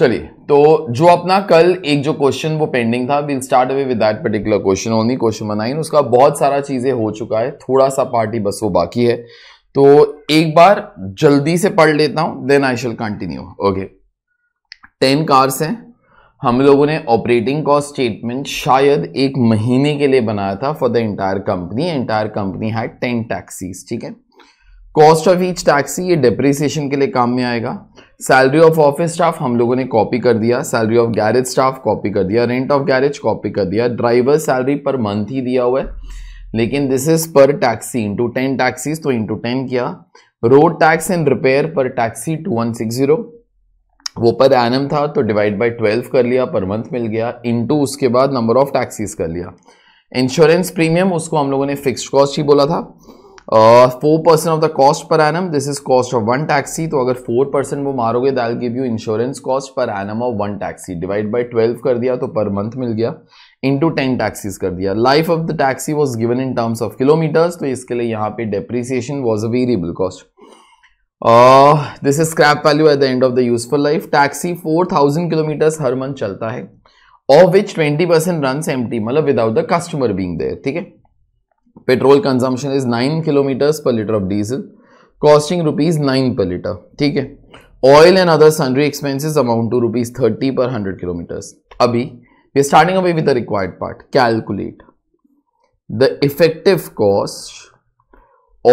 चलिए तो जो अपना कल एक जो क्वेश्चन वो पेंडिंग था will start away with that particular question only question बनाइन उसका बहुत सारा चीज़ें हो चुका है थोड़ा सा पार्टी बस वो बाकी है तो एक बार जल्दी से पढ़ लेता हूं then I shall continue okay ten cars हैं हम लोगों ने ऑपरेटिंग कॉस्ट स्टेटमेंट शायद एक महीने के लिए बनाया था for the entire company entire company है टेन टैक्सीज ठीक है कॉस्ट ऑफ ईच टैक्सी ये डिप्रिसिएशन के लिए काम में आएगा सैलरी ऑफ ऑफिस स्टाफ हम लोगों ने कॉपी कर दिया salary of garage staff copy कर दिया रेंट ऑफ गैरेज कॉपी कर दिया ड्राइवर सैलरी पर मंथ ही दिया हुआ है लेकिन this is per taxi into ten taxis तो इंटू टेन किया road tax and repair per taxi two one six zero वो पर एनम था तो डिवाइड बाई ट्वेल्व कर लिया पर मंथ मिल गया इंटू उसके बाद नंबर ऑफ टैक्सीज कर लिया इंश्योरेंस प्रीमियम उसको हम लोगों ने फिक्स कॉस्ट ही बोला था four percent of the cost per annum this is cost of one taxi तो अगर फोर परसेंट वो मारोगे they'll give you insurance cost per annum of one taxi divide by twelve कर दिया तो पर मंथ मिल गया इंटू टेन टैक्सीज कर दिया life of the taxi was given in terms of kilometres तो इसके लिए यहाँ पे depreciation was a variable cost this is scrap value at the end of the useful life taxi four thousand kilometres हर month चलता है of which twenty percent run एम मतलब without the customer being there ठीक है petrol consumption is nine kilometres per litre of diesel costing rupees nine पर litre ठीक है oil and other sundry expenses amount to rupees thirty per hundred kilometres अभी we starting अभी with the required part calculate the effective cost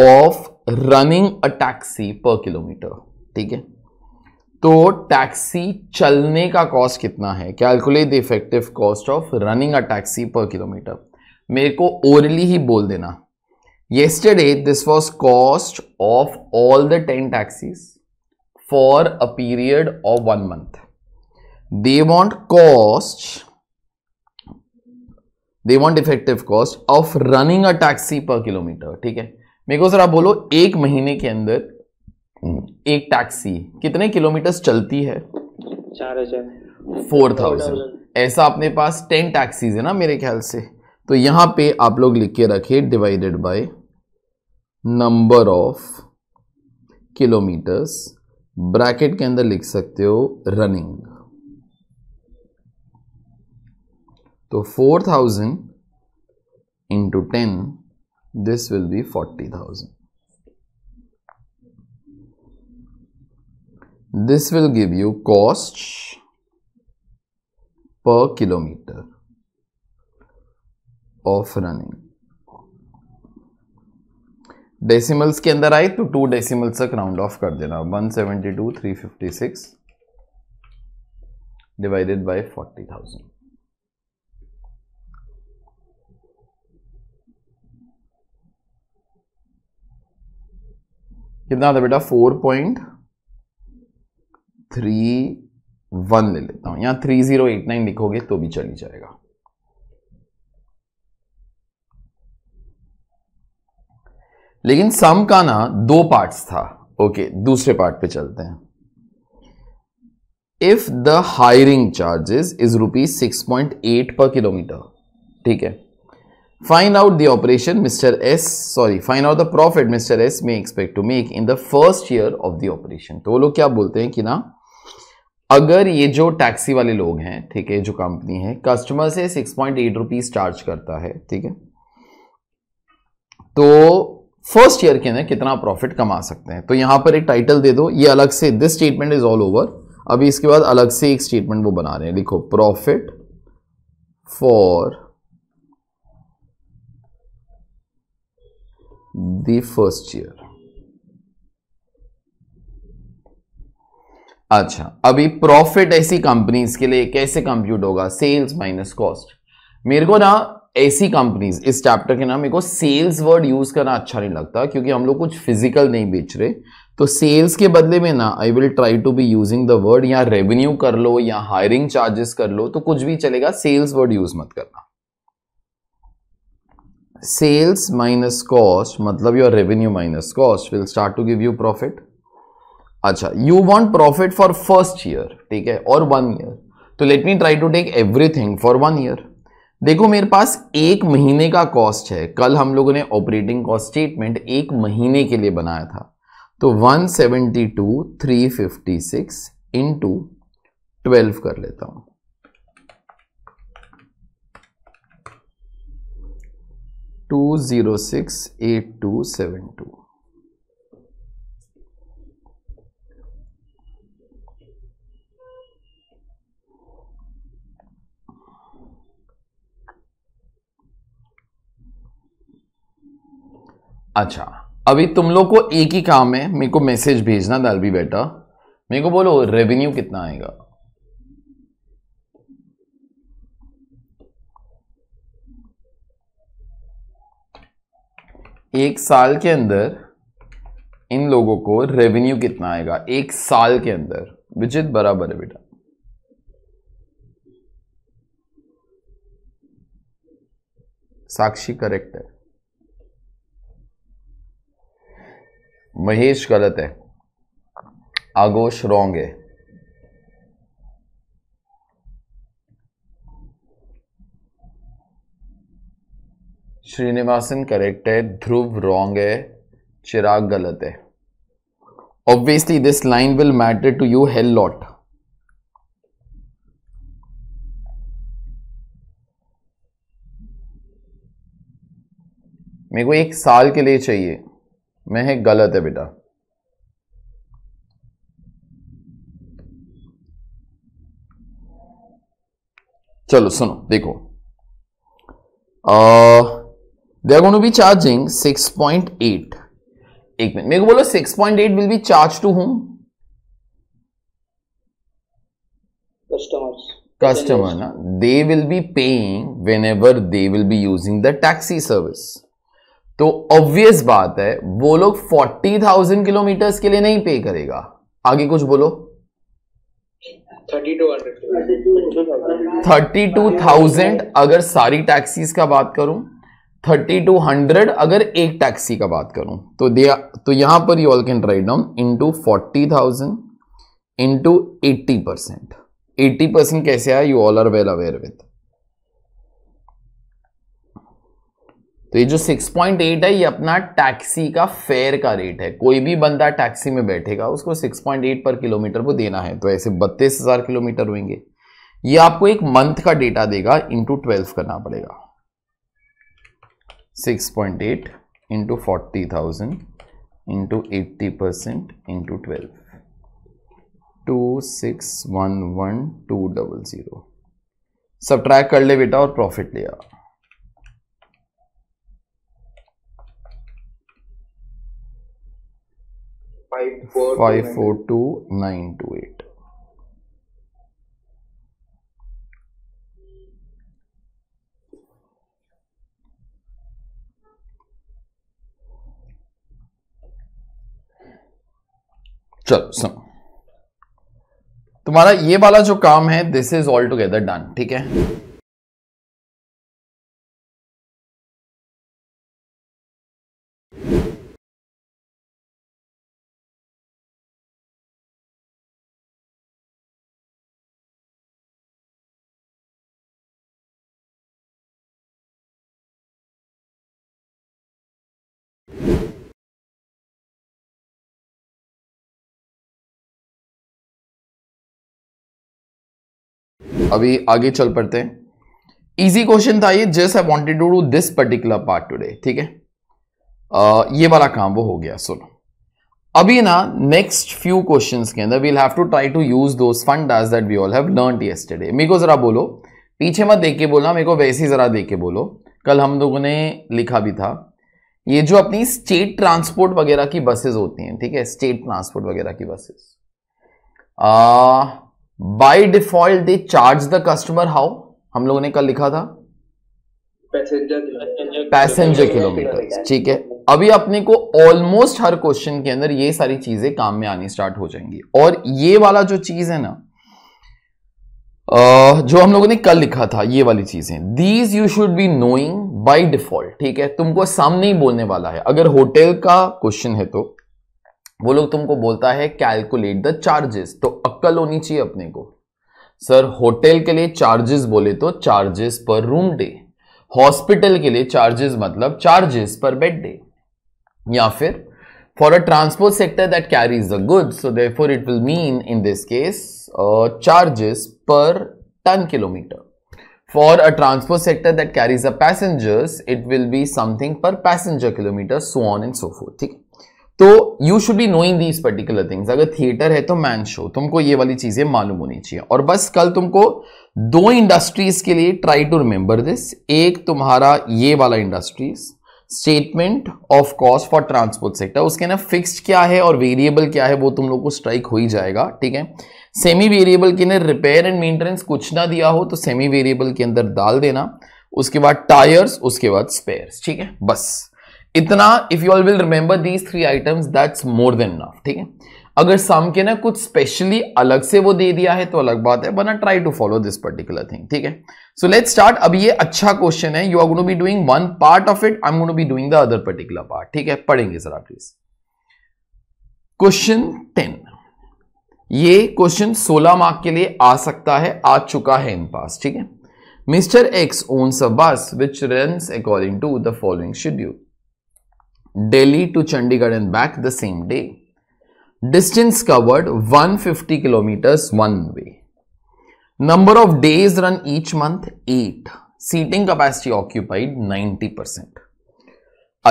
of running a taxi per kilometre ठीक है तो taxi चलने का कॉस्ट कितना है calculate the effective cost of running a taxi per kilometre मेरे को ओरली ही बोल देना yesterday this was cost of all the ten taxis for a period of one month they want cost they want effective cost of running a taxi per kilometre ठीक है मेरे को sir आप बोलो एक महीने के अंदर हम्म, एक टैक्सी कितने किलोमीटर चलती है चार हजार फोर थाउजेंड ऐसा अपने पास टेन टैक्सीज है ना मेरे ख्याल से तो यहां पे आप लोग लिख के रखिए divided by number of kilometres bracket के अंदर लिख सकते हो रनिंग तो four thousand into ten this will be forty thousand this will give you cost per kilometre of running decimals के अंदर आए तो टू डेसिमल्स तक राउंड ऑफ कर देना 172 356 डिवाइडेड बाय 40,000 कितना था बेटा फोर पॉइंट थ्री वन ले लेता हूं यहां थ्री जीरो एट नाइन लिखोगे तो भी चली जाएगा लेकिन सम का ना दो पार्ट्स था ओके दूसरे पार्ट पे चलते हैं if the hiring charges is rupees six point eight per kilometre ठीक है find out the operation mister S sorry find out the profit mister S may expect to make in the first year of the operation तो वो लोग क्या बोलते हैं कि ना अगर ये जो टैक्सी वाले लोग हैं ठीक है जो कंपनी है कस्टमर से six point eight rupees charge करता है ठीक है तो फर्स्ट ईयर के अंदर कितना प्रॉफिट कमा सकते हैं तो यहां पर एक टाइटल दे दो ये अलग से this statement is all over अभी इसके बाद अलग से एक स्टेटमेंट वो बना रहे हैं लिखो profit for the first year अच्छा अभी प्रॉफिट ऐसी कंपनीज के लिए कैसे कंप्यूट होगा सेल्स माइनस कॉस्ट मेरे को ना ऐसी कंपनीज इस चैप्टर के नाम मेरे को सेल्स वर्ड यूज करना अच्छा नहीं लगता क्योंकि हम लोग कुछ फिजिकल नहीं बेच रहे तो सेल्स के बदले में ना I will try to be using the word या रेवेन्यू कर लो या हायरिंग चार्जेस कर लो तो कुछ भी चलेगा सेल्स वर्ड यूज मत करना सेल्स माइनस कॉस्ट मतलब your revenue minus cost will start to give you profit अच्छा you want profit for first year ठीक है और वन ईयर तो let me try to take everything for one year देखो मेरे पास एक महीने का कॉस्ट है कल हम लोगों ने ऑपरेटिंग कॉस्ट स्टेटमेंट एक महीने के लिए बनाया था तो 172,356 इनटू 12 कर लेता हूं two zero six eight two seven two अच्छा अभी तुम लोग को एक ही काम है मेरे को मैसेज भेजना दल भी बेटा मेरे को बोलो रेवेन्यू कितना आएगा एक साल के अंदर इन लोगों को रेवेन्यू कितना आएगा एक साल के अंदर विजित बराबर है बेटा साक्षी करेक्ट है महेश गलत है आगोश रॉन्ग है श्रीनिवासन करेक्ट है ध्रुव रॉन्ग है चिराग गलत है obviously this line will matter to you hell lot मेरे को एक साल के लिए चाहिए मैं है गलत है बेटा चलो सुनो देखो they are gonna be charging 6.8 point eight एक मिनट मेरे को बोलो 6.8 point eight will be charge to whom customer customer ना they will be paying whenever they will be using the taxi service तो ऑब्वियस बात है वो लोग फोर्टी थाउजेंड किलोमीटर्स के लिए नहीं पे करेगा आगे कुछ बोलो थर्टी टू थाउजेंड अगर सारी टैक्सीज का बात करूं थर्टी टू हंड्रेड अगर एक टैक्सी का बात करूं तो दिया तो यहां पर you all can write down into forty thousand into eighty percent eighty percent कैसे आया you all are well aware with तो ये जो 6.8 है ये अपना टैक्सी का फेयर का रेट है कोई भी बंदा टैक्सी में बैठेगा उसको 6.8 पर किलोमीटर को देना है तो ऐसे बत्तीस हज़ार किलोमीटर होंगे ये आपको एक मंथ का डेटा देगा इंटू ट्वेल्व करना पड़ेगा 6.8 into forty thousand into eighty percent into twelve two six one one two double zero subtract कर ले बेटा और प्रॉफिट ले आ five four two nine two eight चलो सुन तुम्हारा ये वाला जो काम है this is all together done ठीक है अभी आगे चल पड़ते हैं इजी क्वेश्चन था ये just I wanted to do this particular part today ठीक है ये वाला काम वो हो गया सुनो अभी ना नेक्स्ट फ्यू क्वेश्चन के अंदर we'll have to try to use those fundas that we all have learn yesterday मेरे को जरा बोलो पीछे मत देख के बोलना मेरे को वैसे ही जरा देख के बोलो कल हम लोगों ने लिखा भी था ये जो अपनी स्टेट ट्रांसपोर्ट वगैरह की बसेस होती हैं ठीक है स्टेट ट्रांसपोर्ट वगैरह की buses by default they charge the customer how हम लोगों ने कल लिखा था पैसेंजर किलोमीटर ठीक है अभी अपने को ऑलमोस्ट हर क्वेश्चन के अंदर ये सारी चीजें काम में आनी स्टार्ट हो जाएंगी और ये वाला जो चीज है ना जो हम लोगों ने कल लिखा था ये वाली चीजें these you should be knowing by default ठीक है तुमको सामने ही बोलने वाला है अगर होटल का क्वेश्चन है तो वो लोग तुमको बोलता है कैलकुलेट द चार्जेस तो अक्कल होनी चाहिए अपने को सर होटल के लिए चार्जेस बोले तो चार्जेस पर रूम डे हॉस्पिटल के लिए चार्जेस मतलब चार्जेस पर बेड डे या फिर for a transport sector that carries a good so they four it will mean in this case charges per ton kilometer for a transport sector that carries a passengers it will be something per passenger kilometre so on and so forth ठीक है तो you should be knowing these particular things अगर theatre है तो man show तुमको ये वाली चीजें मालूम होनी चाहिए और बस कल तुमको दो इंडस्ट्रीज के लिए ट्राई टू रिमेंबर दिस एक तुम्हारा ये वाला industries statement of cost for transport sector उसके ना फिक्स्ड क्या है और वेरिएबल क्या है वो तुम लोग को स्ट्राइक हो ही जाएगा ठीक है सेमी वेरिएबल के ना रिपेयर एंड मेंटेनेंस कुछ ना दिया हो तो सेमी वेरिएबल के अंदर डाल देना उसके बाद टायर्स उसके बाद स्पेयर्स ठीक है बस इतना if you all will remember these three items that's more than enough ठीक है अगर सम के ना कुछ स्पेशली अलग से वो दे दिया है तो अलग बात है बना try to follow this particular thing ठीक है सो लेट स्टार्ट अब ये अच्छा क्वेश्चन है you are gonna be doing one part of it I am gonna be doing the other particular part ठीक है पढ़ेंगे सर आप प्लीज क्वेश्चन टेन ये क्वेश्चन सोलह मार्क के लिए आ सकता है आ चुका है इन पास ठीक है mister X owns a bus which run according to the following schedule daily to Chandigarh and back the same day distance covered 150 kilometres one way number of days run each month eight seating capacity occupied 90 percent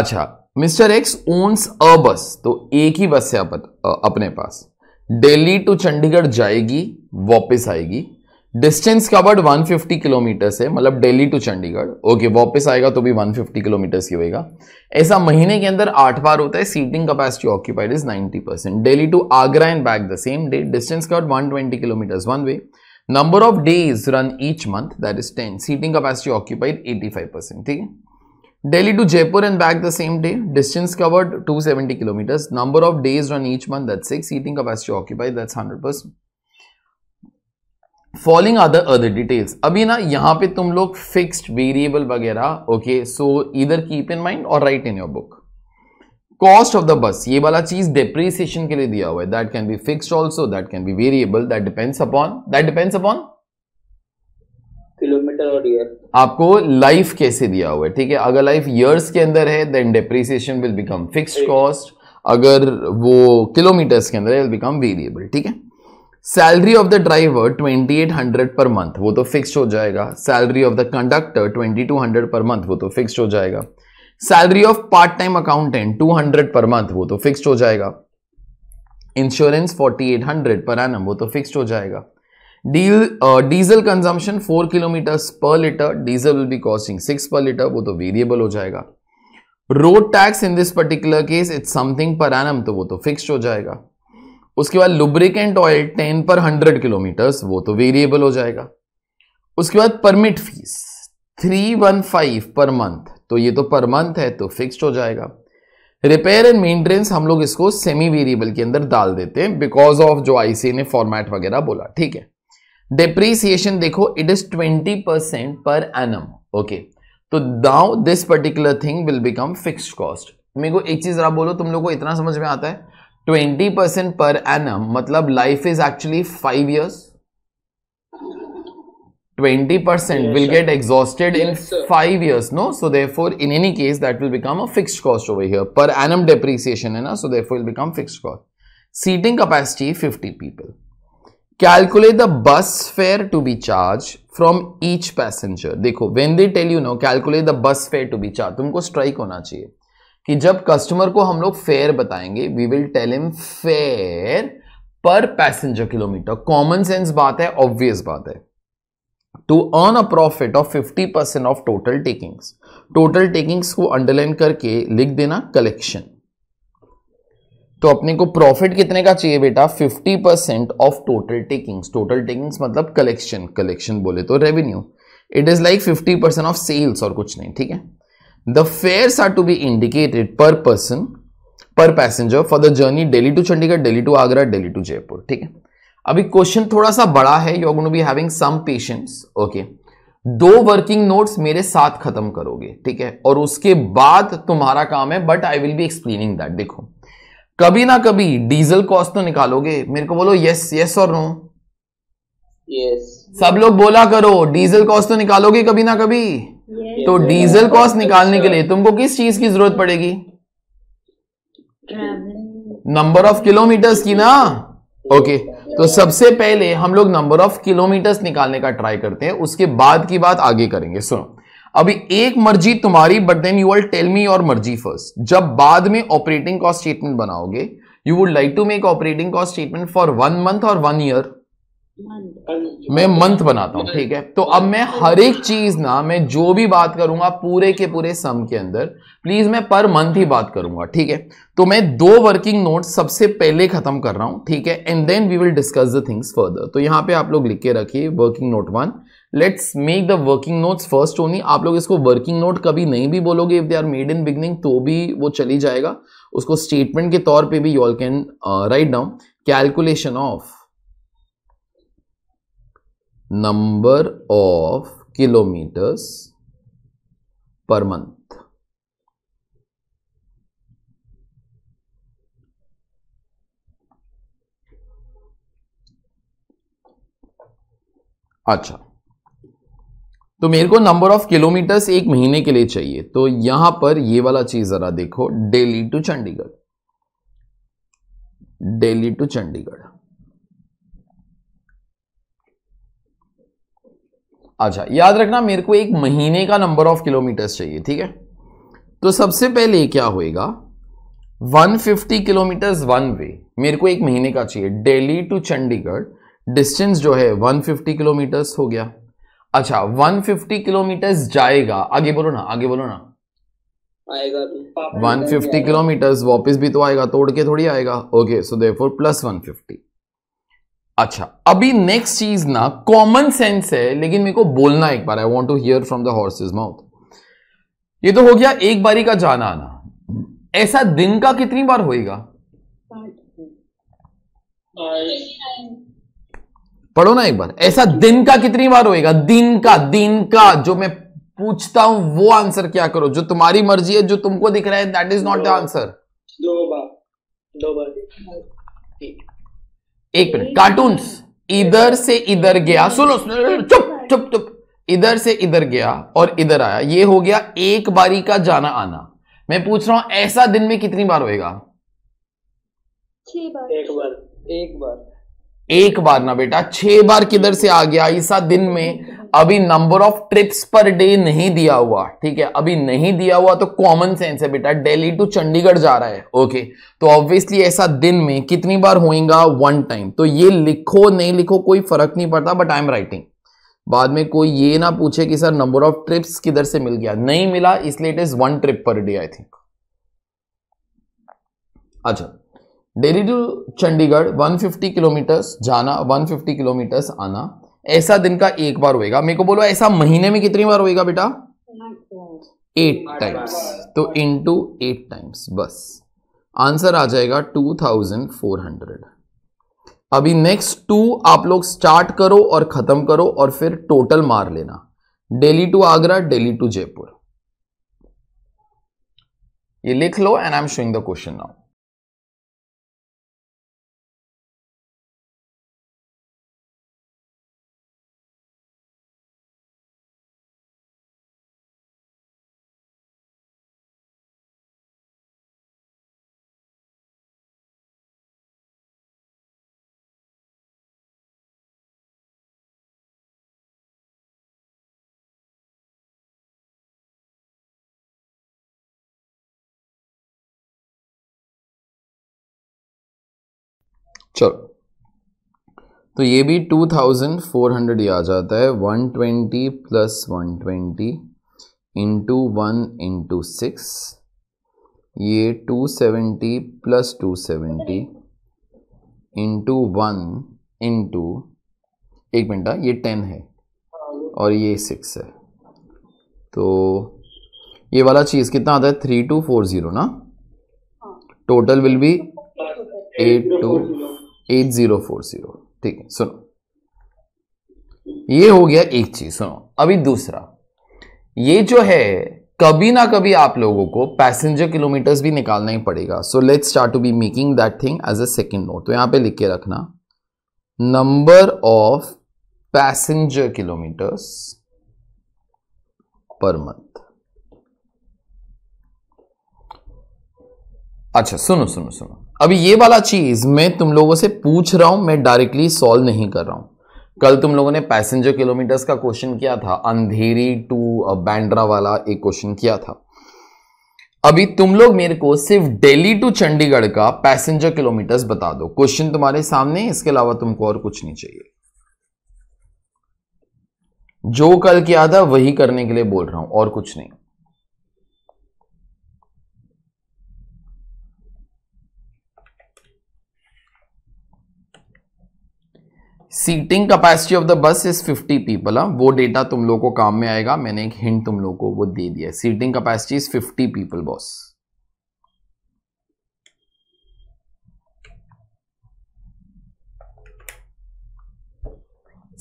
अच्छा mister X owns a bus तो एक ही बस है अपने पास daily to Chandigarh जाएगी वापस आएगी distance covered 150 kilometre से मतलब दिल्ली टू चंडीगढ़ ओके वापस आएगा तो भी 150 किलोमीटर ही होएगा ऐसा महीने के अंदर आठ बार होता है seating capacity occupied is 90 percent daily to Agra and back the same day distance covered 120 kilometre one way number of days run each month that is ten seating capacity occupied eighty five percent ठीक है Jaipur and back the same day distance covered two seventy 270 number of days run each month that six seating capacity occupied that's hundred percent following other other details अभी ना यहाँ पे तुम लोग fixed variable वगैरह okay so इधर keep in mind और write in your book cost of the bus ये वाला चीज डेप्रिसिएशन के लिए दिया हुआ है that can be fixed also that can be variable that depends upon that depends upon kilometre और ईयर आपको लाइफ कैसे दिया हुआ है ठीक है अगर लाइफ ईयर्स के अंदर है then depreciation will become fixed cost अगर वो किलोमीटर्स के अंदर है विल बिकम वेरिएबल ठीक है salary of the driver 2800 per month वो तो फिक्स हो जाएगा salary of the conductor 2200 per month वो तो फिक्स हो जाएगा salary of part time accountant 200 per month वो तो फिक्स हो जाएगा इंश्योरेंस 4800 पर एनम वो तो फिक्स हो जाएगा डील diesel consumption 4 kilometre per litre diesel will be costing 6 per litre वो तो वेरिएबल हो जाएगा road tax in this particular case it's something per annum तो वो तो फिक्स हो जाएगा उसके बाद lubricant oil ten per hundred kilometres वो तो वेरिएबल हो जाएगा उसके बाद permit fees three one five per month तो ये तो पर मंथ है तो फिक्स्ड हो जाएगा रिपेयर एंड मेंटेनेंस हम लोग इसको सेमी वेरिएबल के अंदर डाल देते हैं बिकॉज ऑफ जो आईसी ने फॉर्मेट वगैरह बोला ठीक है डिप्रीसिएशन देखो it is twenty percent per annum okay तो though this particular thing will become fixed cost मेरे को एक चीज जरा बोलो तुम लोग को इतना समझ में आता है ट्वेंटी परसेंट पर एनम मतलब life is actually five years twenty percent will get exhausted in five years no so for in any case that will become a fixed cost over here per annum depreciation है ना so for will become fixed cost seating capacity fifty people calculate the bus fare to be charge from each passenger देखो when they tell you no calculate the bus fare to be charge तुमको strike होना चाहिए कि जब customer को हम लोग fare बताएंगे we will tell him fare per passenger kilometre common sense बात है ऑब्वियस बात है to earn a profit of 50 percent of total takings total takings को अंडरलाइन करके लिख देना कलेक्शन तो अपने को प्रॉफिट कितने का चाहिए बेटा 50 percent of total takings total takings मतलब कलेक्शन कलेक्शन बोले तो revenue it is like 50 percent of sales और कुछ नहीं ठीक है The fares are to be indicated per person, per passenger for the journey Delhi to Chandigarh, Delhi to Agra, Delhi to Jaipur. ठीक है अभी क्वेश्चन थोड़ा सा बड़ा है you are be having some patience okay दो वर्किंग नोट्स मेरे साथ खत्म करोगे ठीक है और उसके बाद तुम्हारा काम है but I will be explaining that देखो कभी ना कभी डीजल कॉस्ट तो निकालोगे मेरे को बोलो यस यस और नो यस सब लोग बोला करो डीजल कॉस्ट तो निकालोगे कभी ना कभी तो डीजल कॉस्ट निकालने के लिए तुमको किस चीज की जरूरत पड़ेगी नंबर ऑफ किलोमीटर्स की ना ओके तो सबसे पहले हम लोग नंबर ऑफ किलोमीटर्स निकालने का ट्राई करते हैं उसके बाद की बात आगे करेंगे सुनो अभी एक मर्जी तुम्हारी but then you all tell me your मर्जी फर्स्ट जब बाद में ऑपरेटिंग कॉस्ट स्टेटमेंट बनाओगे you would like to make operating cost statement for one month और वन ईयर मैं मंथ बनाता हूँ ठीक है तो अब मैं हर एक चीज ना मैं जो भी बात करूंगा पूरे के पूरे सम के अंदर प्लीज मैं पर मंथ ही बात करूंगा ठीक है तो मैं दो वर्किंग नोट सबसे पहले खत्म कर रहा हूं ठीक है and then we will discuss the things further तो यहां पे आप लोग लिख के रखिए working note one let's make the working notes first only आप लोग इसको वर्किंग नोट कभी नहीं भी बोलोगे if they are made in beginning तो भी वो चली जाएगा उसको स्टेटमेंट के तौर पे भी you all can write down calculation of number of kilometres per month अच्छा तो मेरे को नंबर ऑफ किलोमीटर्स एक महीने के लिए चाहिए तो यहां पर ये वाला चीज जरा देखो डेली टू चंडीगढ़ डेली टू चंडीगढ़ अच्छा याद रखना मेरे को एक महीने का नंबर ऑफ किलोमीटर्स चाहिए ठीक है तो सबसे पहले क्या होएगा 150 किलोमीटर्स वन वे मेरे को एक महीने का चाहिए दिल्ली टू चंडीगढ़ डिस्टेंस जो है 150 किलोमीटर्स हो गया अच्छा 150 किलोमीटर्स जाएगा आगे बोलो ना आगे बोलो ना आएगा वन फिफ्टी किलोमीटर्स वापस भी तो आएगा तोड़ के थोड़ी आएगा okay so therefore plus one fifty अच्छा अभी नेक्स्ट चीज ना कॉमन सेंस है लेकिन मेरे को बोलना एक बार I want to hear from the horse's mouth ये तो हो गया एक बारी का जाना आना ऐसा दिन का कितनी बार होएगा पढ़ो ना एक बार ऐसा दिन का कितनी बार होएगा दिन का दिन का जो मैं पूछता हूं वो आंसर क्या करो जो तुम्हारी मर्जी है जो तुमको दिख रहा है that is not the answer दो बार दो बार एक मिनट कार्टून इधर से इधर गया सुनो चुप चुप चुप इधर से इधर गया और इधर आया ये हो गया एक बारी का जाना आना मैं पूछ रहा हूं ऐसा दिन में कितनी बार होएगा बार एक बार एक बार एक बार ना बेटा छह बार किधर से आ गया ऐसा दिन में अभी number of trips per day नहीं दिया हुआ ठीक है अभी नहीं दिया हुआ तो कॉमन सेंस है बेटा दिल्ली टू चंडीगढ़ जा रहा है ओके तो ऑब्वियसली ऐसा दिन में कितनी बार होएगा वन टाइम तो ये लिखो नहीं लिखो कोई फर्क नहीं पड़ता बट आई एम राइटिंग बाद में कोई ये ना पूछे कि सर नंबर ऑफ ट्रिप्स किधर से मिल गया नहीं मिला इसलिए it is one trip per day I think अच्छा दिल्ली टू चंडीगढ़ 150 किलोमीटर्स जाना 150 किलोमीटर्स आना ऐसा दिन का एक बार होएगा मेरे को बोलो ऐसा महीने में कितनी बार होएगा बेटा एट टाइम्स तो इन टू एट टाइम्स बस आंसर आ जाएगा टू थाउजेंड फोर हंड्रेड अभी नेक्स्ट टू आप लोग स्टार्ट करो और खत्म करो और फिर टोटल मार लेना डेली टू आगरा डेली टू जयपुर ये लिख लो and I am showing the question now चलो तो ये भी 2400 ही आ जाता है 120 twenty plus one twenty into one into six ये 270 प्लस 270 इंटू वन इंटू एक मिनट हाँ, ये टेन है और ये सिक्स है तो ये वाला चीज़ कितना आता है थ्री टू फोर ज़ीरो ना total will be eight two eight zero four zero ठीक है सुनो ये हो गया एक चीज सुनो अभी दूसरा ये जो है कभी ना कभी आप लोगों को पैसेंजर किलोमीटर्स भी निकालना ही पड़ेगा so let start to be making that thing as a second note तो यहां पे लिख के रखना number of passenger kilometres per month अच्छा सुनो सुनो सुनो अभी ये वाला चीज मैं तुम लोगों से पूछ रहा हूं मैं डायरेक्टली सॉल्व नहीं कर रहा हूं कल तुम लोगों ने पैसेंजर किलोमीटर्स का क्वेश्चन किया था अंधेरी टू बैंड्रा वाला एक क्वेश्चन किया था अभी तुम लोग मेरे को सिर्फ दिल्ली टू चंडीगढ़ का पैसेंजर किलोमीटर्स बता दो क्वेश्चन तुम्हारे सामने इसके अलावा तुमको और कुछ नहीं चाहिए जो कल किया था वही करने के लिए बोल रहा हूं और कुछ नहीं seating capacity of the bus is 50 people हाँ वो डेटा तुम लोग को काम में आएगा मैंने एक हिंट तुम लोग को वो दे दिया seating capacity is 50 people boss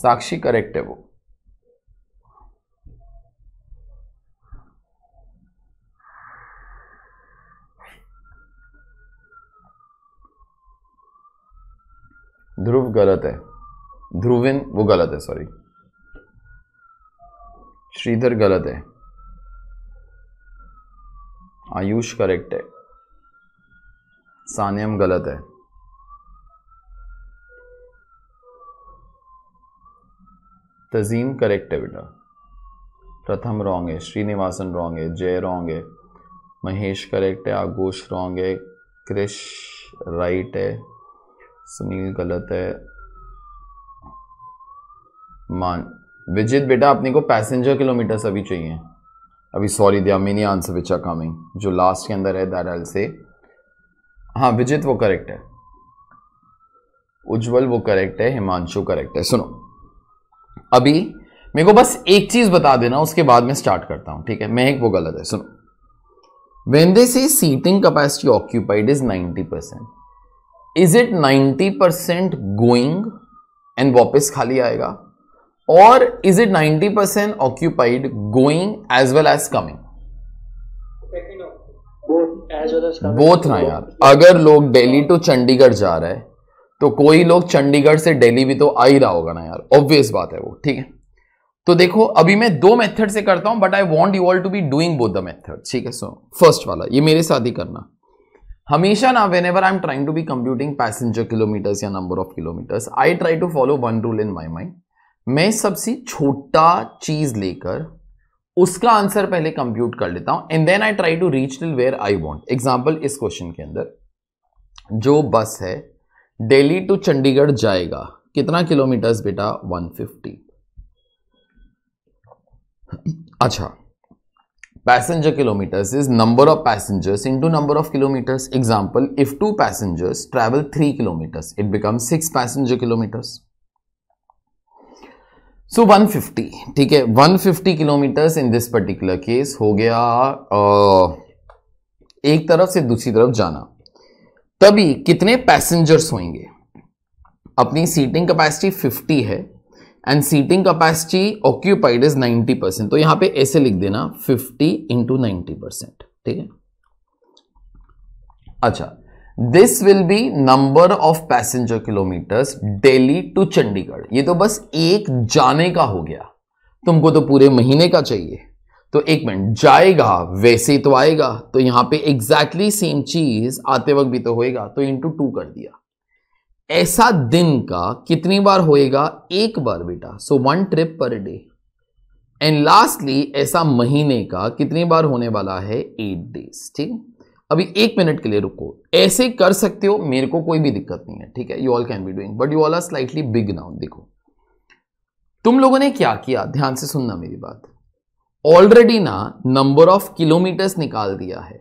Sakshi correct है वो ध्रुव गलत है ध्रुविन वो गलत है सॉरी श्रीधर गलत है आयुष करेक्ट है सान्यम गलत है तजीम करेक्ट है बेटा प्रथम रॉन्ग है श्रीनिवासन रॉन्ग है जय रॉन्ग है महेश करेक्ट है आगोश रॉन्ग है क्रिश राइट है सुनील गलत है मान विजित बेटा अपने को पैसेंजर किलोमीटर अभी चाहिए अभी सॉरी दिया many answer which are coming जो लास्ट के अंदर है दैट आई से हाँ विजित वो करेक्ट है उज्जवल वो करेक्ट है हिमांशु करेक्ट है सुनो अभी मेरे को बस एक चीज बता देना उसके बाद मैं स्टार्ट करता हूं ठीक है मैं एक वो गलत है सुनो when they say seating capacity occupied is 90 percent is it 90 percent going and वापिस खाली आएगा is it it 90% occupied going as well as coming both ना यार अगर लोग दिल्ली टू चंडीगढ़ जा रहे हैं तो कोई लोग चंडीगढ़ से दिल्ली भी तो आ ही रहा होगा ना यार ऑब्वियस बात है वो ठीक है तो देखो अभी मैं दो मेथड से करता हूं but I want you all to be doing both the method ठीक है सो फर्स्ट वाला ये मेरे साथ ही करना हमेशा ना whenever I am trying to be computing passenger kilometres या number of kilometres I try to follow one rule in my mind मैं सबसे छोटा चीज लेकर उसका आंसर पहले कंप्यूट कर लेता हूं and then I try to reach till where I want example इस क्वेश्चन के अंदर जो बस है दिल्ली टू चंडीगढ़ जाएगा कितना किलोमीटर्स बेटा 150 अच्छा passenger kilometres is number of passengers into number of kilometres example if two passengers travel three kilometres it become six passenger kilometres so so, 150 ठीक है 150 kilometre in this particular case हो गया एक तरफ से दूसरी तरफ जाना तभी कितने पैसेंजर्स होंगे अपनी सीटिंग कैपेसिटी 50 है and seating capacity occupied is 90 percent तो यहां पे ऐसे लिख देना 50 इंटू नाइन्टी परसेंट ठीक है अच्छा this will be number of passenger kilometres Delhi to Chandigarh ये तो बस एक जाने का हो गया तुमको तो पूरे महीने का चाहिए तो एक मिनट जाएगा वैसे तो आएगा तो यहां पे एग्जैक्टली सेम चीज आते वक्त भी तो होएगा तो इंटू टू कर दिया ऐसा दिन का कितनी बार होएगा एक बार बेटा so one trip per day and lastly ऐसा महीने का कितनी बार होने वाला है एट डेज ठीक अभी एक मिनट के लिए रुको ऐसे कर सकते हो मेरे को कोई भी दिक्कत नहीं है ठीक है you all can be doing but you all are slightly big now देखो तुम लोगों ने क्या किया ध्यान से सुनना मेरी बात ऑलरेडी ना नंबर ऑफ किलोमीटर्स निकाल दिया है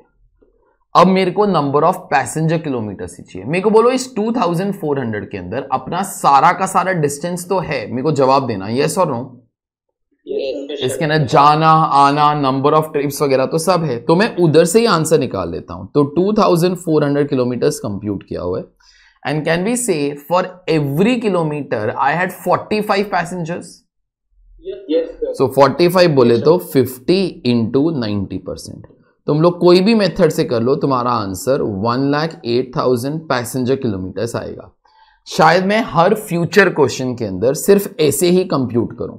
अब मेरे को नंबर ऑफ पैसेंजर किलोमीटर ही चाहिए मेरे को बोलो इस 2400 के अंदर अपना सारा का सारा डिस्टेंस तो है मेरे को जवाब देना येस और नो इसके अंदर जाना आना नंबर ऑफ ट्रिप्स वगैरह तो सब है तो मैं उधर से ही आंसर निकाल लेता हूं तो 2400 किलोमीटर कंप्यूट किया हुआ है and can we say for every kilometre I had 45 passengers so 45 बोले तो 50 इंटू नाइनटी परसेंट तुम लोग कोई भी मेथड से कर लो तुम्हारा answer one lakh eight thousand passenger kilometres आएगा शायद मैं हर फ्यूचर क्वेश्चन के अंदर सिर्फ ऐसे ही कंप्यूट करूं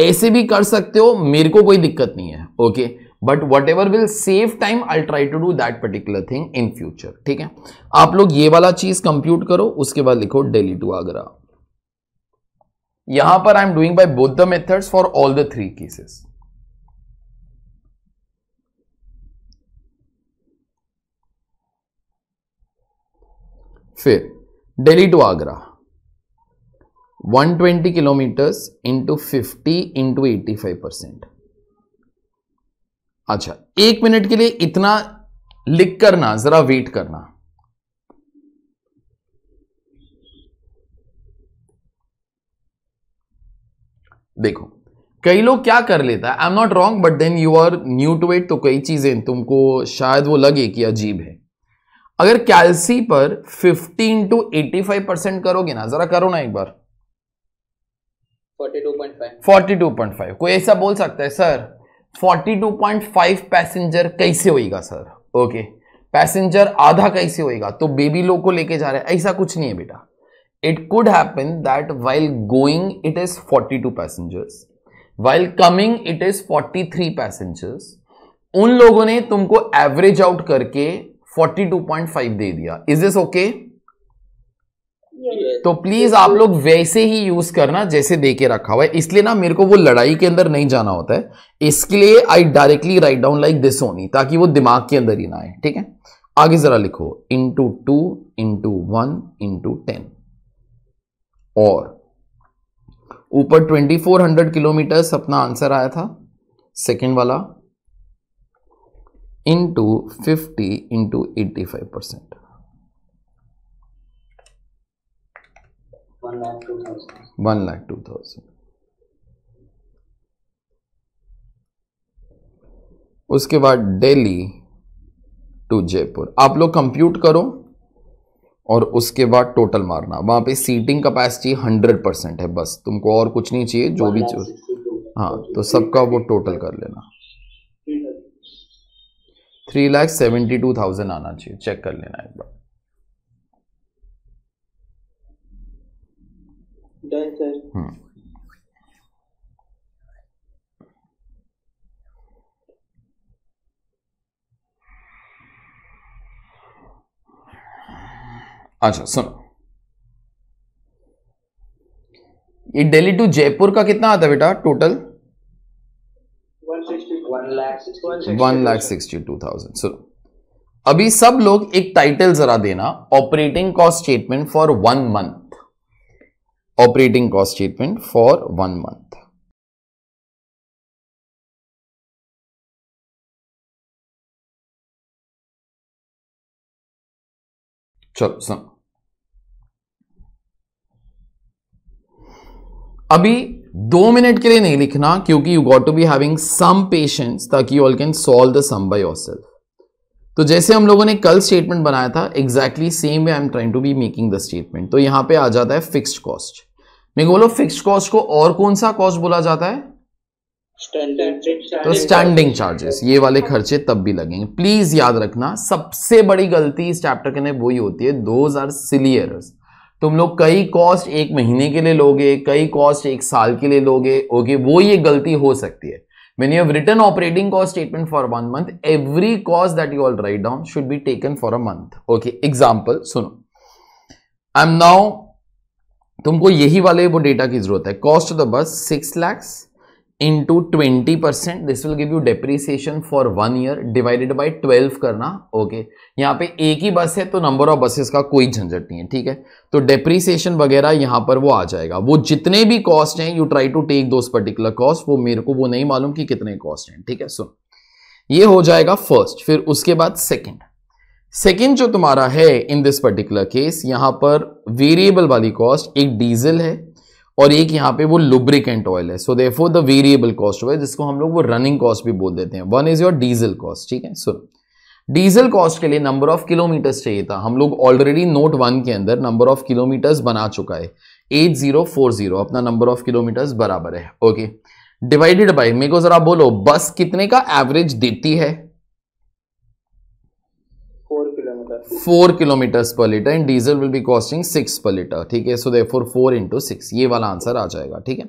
ऐसे भी कर सकते हो मेरे को कोई दिक्कत नहीं है okay but whatever will save time I try to do that particular thing in future ठीक है आप लोग ये वाला चीज कंप्यूट करो उसके बाद लिखो डेली टू आगरा यहां पर I am doing by both the methods for all the three cases फिर Delhi to Agra 120 into fifty into eighty five percent अच्छा एक मिनट के लिए इतना लिख करना जरा वेट करना देखो कई लोग क्या कर लेता है I am not wrong but then you are new to it तो कई चीजें तुमको शायद वो लगे कि अजीब है अगर कैलसी पर 50 इंटू एटी परसेंट करोगे ना जरा करो ना एक बार 42.5 कोई ऐसा बोल सकता है सर 42.5 पैसेंजर कैसे होएगा सर ओके पैसेंजर आधा कैसे होएगा तो बेबी लोग को लेके जा रहे हैं ऐसा कुछ नहीं है बेटा it could happen that while going it is 42 passengers while coming it is 43 passengers उन लोगों ने तुमको एवरेज आउट करके 42.5 दे दिया इज दिस ओके okay? तो प्लीज आप लोग वैसे ही यूज करना जैसे दे के रखा हुआ है इसलिए ना मेरे को वो लड़ाई के अंदर नहीं जाना होता है इसके लिए I directly write down like this only ताकि वो दिमाग के अंदर ही ना आए ठीक है आगे जरा लिखो into two into one into ten और ऊपर ट्वेंटी फोर हंड्रेड किलोमीटर अपना आंसर आया था सेकेंड वाला into fifty into eighty five percent one lakh two thousand उसके बाद दिल्ली टू जयपुर आप लोग कंप्यूट करो और उसके बाद टोटल मारना वहां पे सीटिंग कैपेसिटी हंड्रेड परसेंट है बस तुमको और कुछ नहीं चाहिए जो भी हाँ तो सबका वो टोटल कर लेना three lakh seventy two thousand आना चाहिए चेक कर लेना एक बार डन सर हम्म। अच्छा सुनो ये दिल्ली टू जयपुर का कितना आता है बेटा total one lakh sixty two thousand सुनो अभी सब लोग एक टाइटल जरा देना operating cost statement for one month operating cost statement for one month. चलो सुन अभी दो मिनट के लिए नहीं लिखना क्योंकि you got to be having some patience ताकि you all can solve the sum by yourself तो जैसे हम लोगों ने कल स्टेटमेंट बनाया था exactly same way I am trying to be making the statement तो यहां पे आ जाता है फिक्स्ड कॉस्ट मेरे को बोलो फिक्स्ड कॉस्ट को और कौन सा कॉस्ट बोला जाता है तो स्टैंडिंग चार्जेस ये वाले खर्चे तब भी लगेंगे प्लीज याद रखना सबसे बड़ी गलती इस चैप्टर के अंदर वही होती है दोज आर सिली एरर्स तुम लोग कई कॉस्ट एक महीने के लिए लोगे कई कॉस्ट एक साल के लिए लोगे ओके वो ये गलती हो सकती है When you have written operating cost statement for one month, every cost that you all write down should be taken for a month. Okay, example, suno. i I'm now तुमको यही वाले वो डेटा की जरूरत है cost of the bus six lakhs into twenty percent this will give you depreciation for one year divided by twelve करना okay okay. यहाँ पे एक ही बस है तो नंबर ऑफ बसेस का कोई झंझट नहीं है ठीक है तो डेप्रीसिएशन वगैरह यहाँ पर वो आ जाएगा वो जितने भी कॉस्ट हैं you try to take those particular cost वो मेरे को वो नहीं मालूम कि कितने कॉस्ट हैं ठीक है सुन ये हो जाएगा फर्स्ट फिर उसके बाद सेकेंड सेकेंड जो तुम्हारा है इन दिस पर्टिकुलर केस यहाँ पर वेरिएबल वाली कॉस्ट एक डीजल है और एक यहाँ पे वो लुब्रिकेंट ऑयल है so for the variable cost oil जिसको हम लोग वो रनिंग कॉस्ट भी बोल देते हैं one is your diesel cost ठीक है सो डीजल कॉस्ट के लिए नंबर ऑफ किलोमीटर्स चाहिए था हम लोग ऑलरेडी नोट वन के अंदर नंबर ऑफ किलोमीटर्स बना चुका है एट जीरो फोर जीरो अपना नंबर ऑफ किलोमीटर्स बराबर है ओके डिवाइडेड बाई मेरे को जरा बोलो बस कितने का एवरेज देती है four kilometres per litre and diesel will be costing six per litre ठीक है सो दे फोर फोर इंटू सिक्स ये वाला आंसर आ जाएगा ठीक है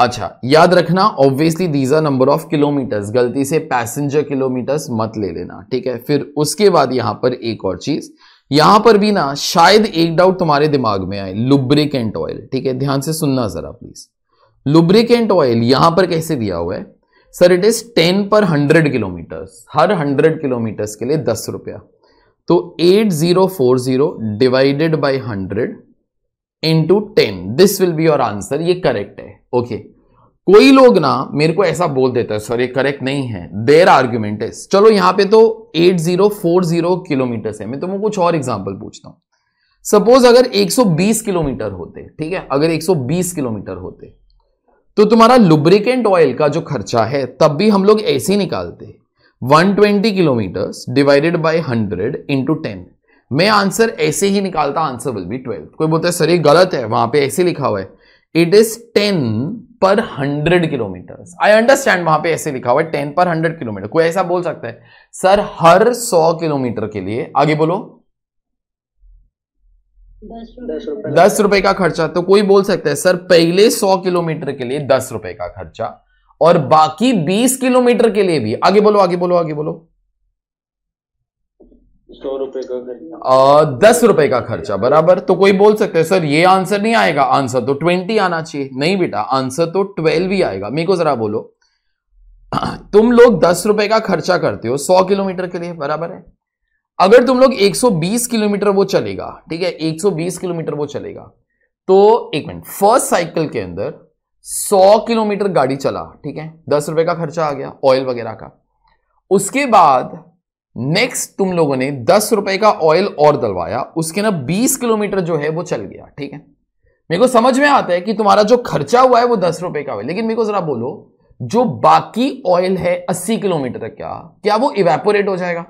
अच्छा याद रखना obviously these are number of kilometres गलती से पैसेंजर किलोमीटर्स मत ले लेना ठीक है फिर उसके बाद यहां पर एक और चीज यहां पर भी ना शायद एक डाउट तुम्हारे दिमाग में आए लुब्रिकेंट ऑयल ठीक है ध्यान से सुनना जरा प्लीज लुब्रिकेंट ऑयल यहां पर कैसे दिया हुआ है sir it is ten per hundred kilometres हर हंड्रेड किलोमीटर्स के लिए दस रुपया तो 8040 divided by 100 into ten this will be your answer ये करेक्ट है ओके कोई लोग ना मेरे को ऐसा बोल देता है सॉरी करेक्ट नहीं है देर आर्ग्यूमेंट इज चलो यहां पे तो 8040 किलोमीटर है मैं तुमको कुछ और एग्जांपल पूछता हूं सपोज अगर 120 किलोमीटर होते ठीक है अगर 120 किलोमीटर होते तो तुम्हारा लुब्रिकेंट ऑयल का जो खर्चा है तब भी हम लोग ऐसे ही निकालते 120 kilometre divided by 100 into ten मैं आंसर ऐसे ही निकालता आंसर विल बी 12 कोई बोलता है सर ये गलत है वहां पे ऐसे लिखा हुआ है इट इज 10 पर 100 किलोमीटर आई अंडरस्टैंड वहां पे ऐसे लिखा हुआ है 10 पर 100 किलोमीटर कोई ऐसा बोल सकता है सर हर 100 किलोमीटर के लिए आगे बोलो दस रुपए का खर्चा तो कोई बोल सकता है सर पहले सौ किलोमीटर के लिए दस रुपए का खर्चा और बाकी 20 किलोमीटर के लिए भी आगे बोलो आगे बोलो आगे बोलो सौ रुपए का दस रुपए का खर्चा बराबर तो कोई बोल सकते सर ये आंसर नहीं आएगा आंसर तो ट्वेंटी आना चाहिए नहीं बेटा आंसर तो ट्वेल्व ही आएगा मेरे को जरा बोलो तुम लोग दस रुपए का खर्चा करते हो सौ किलोमीटर के लिए बराबर है अगर तुम लोग एक सौ बीस किलोमीटर वो चलेगा ठीक है एक सौ बीस किलोमीटर वो चलेगा तो एक मिनट फर्स्ट साइकिल के अंदर सौ किलोमीटर गाड़ी चला ठीक है दस रुपए का खर्चा आ गया ऑयल वगैरह का उसके बाद नेक्स्ट तुम लोगों ने दस रुपए का ऑयल और दलवाया उसके ना बीस किलोमीटर जो है वो चल गया ठीक है मेरे को समझ में आता है कि तुम्हारा जो खर्चा हुआ है वो दस रुपए का हुआ लेकिन मेरे को जरा बोलो जो बाकी ऑयल है अस्सी किलोमीटर तक क्या क्या वो इवेपोरेट हो जाएगा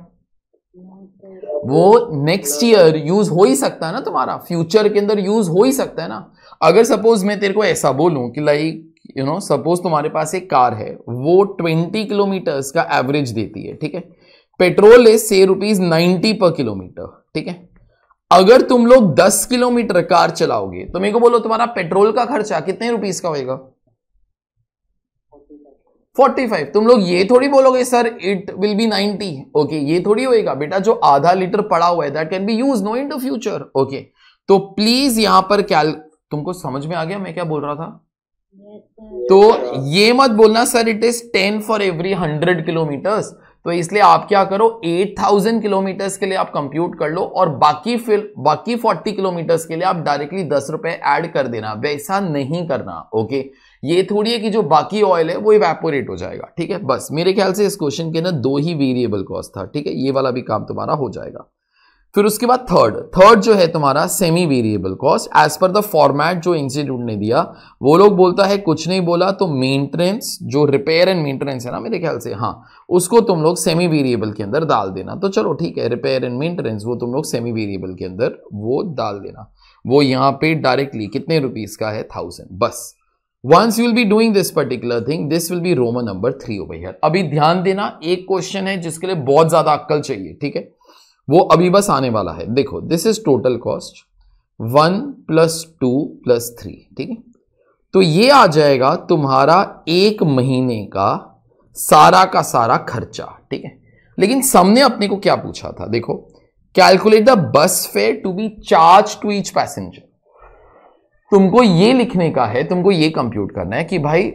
वो नेक्स्ट ईयर यूज हो ही सकता है ना तुम्हारा फ्यूचर के अंदर यूज हो ही सकता है ना अगर सपोज मैं तेरे को ऐसा बोलूं कि लाइक यू नो सपोज तुम्हारे पास एक कार है वो ट्वेंटी किलोमीटर्स का एवरेज देती है ठीक है पेट्रोल है से रुपीज नाइन्टी पर किलोमीटर ठीक है अगर तुम लोग दस किलोमीटर कार चलाओगे तो मेरे को बोलो तुम्हारा पेट्रोल का खर्चा कितने रुपीज का होगा 45 तुम लोग ये थोड़ी बोलोगे sir it will be 90 okay ये थोड़ी होएगा बेटा जो आधा लीटर पड़ा हुआ है that can be use no into future okay तो प्लीज यहां पर तुमको समझ में आ गया मैं क्या बोल रहा था तो, तो ये मत बोलना sir it is ten for every hundred kilometres तो इसलिए आप क्या करो एट थाउजेंड किलोमीटर्स के लिए आप कंप्यूट कर लो और बाकी फिर बाकी फोर्टी किलोमीटर्स के लिए आप डायरेक्टली दस रुपए एड कर देना वैसा नहीं करना ओके ये थोड़ी है कि जो बाकी ऑयल है वो इवेपोरेट हो जाएगा ठीक है बस मेरे ख्याल से इस क्वेश्चन के अंदर दो ही वेरिएबल कॉस्ट था ठीक है ये वाला भी काम तुम्हारा हो जाएगा फिर उसके बाद थर्ड थर्ड जो है तुम्हारा semi variable cost as per the format जो इंस्टीट्यूट ने दिया वो लोग बोलता है कुछ नहीं बोला तो मेंटेनेंस जो रिपेयर एंड मेंटेनेंस है ना मेरे ख्याल से हाँ उसको तुम लोग सेमी वेरिएबल के अंदर डाल देना तो चलो ठीक है रिपेयर एंड मेंटेनेंस वो तुम लोग सेमी वेरिएबल के अंदर वो डाल देना वो यहाँ पे डायरेक्टली कितने रुपीज का है थाउजेंड बस once you will be doing this particular thing this will be roman number three over here अभी ध्यान देना एक क्वेश्चन है जिसके लिए बहुत ज्यादा अक्कल चाहिए ठीक है वो अभी बस आने वाला है देखो this is total cost one plus two plus three ठीक है तो ये आ जाएगा तुम्हारा एक महीने का सारा का सारा खर्चा ठीक है लेकिन सबने अपने को क्या पूछा था देखो calculate the bus fare to be charge to each passenger तुमको ये लिखने का है तुमको ये कंप्यूट करना है कि भाई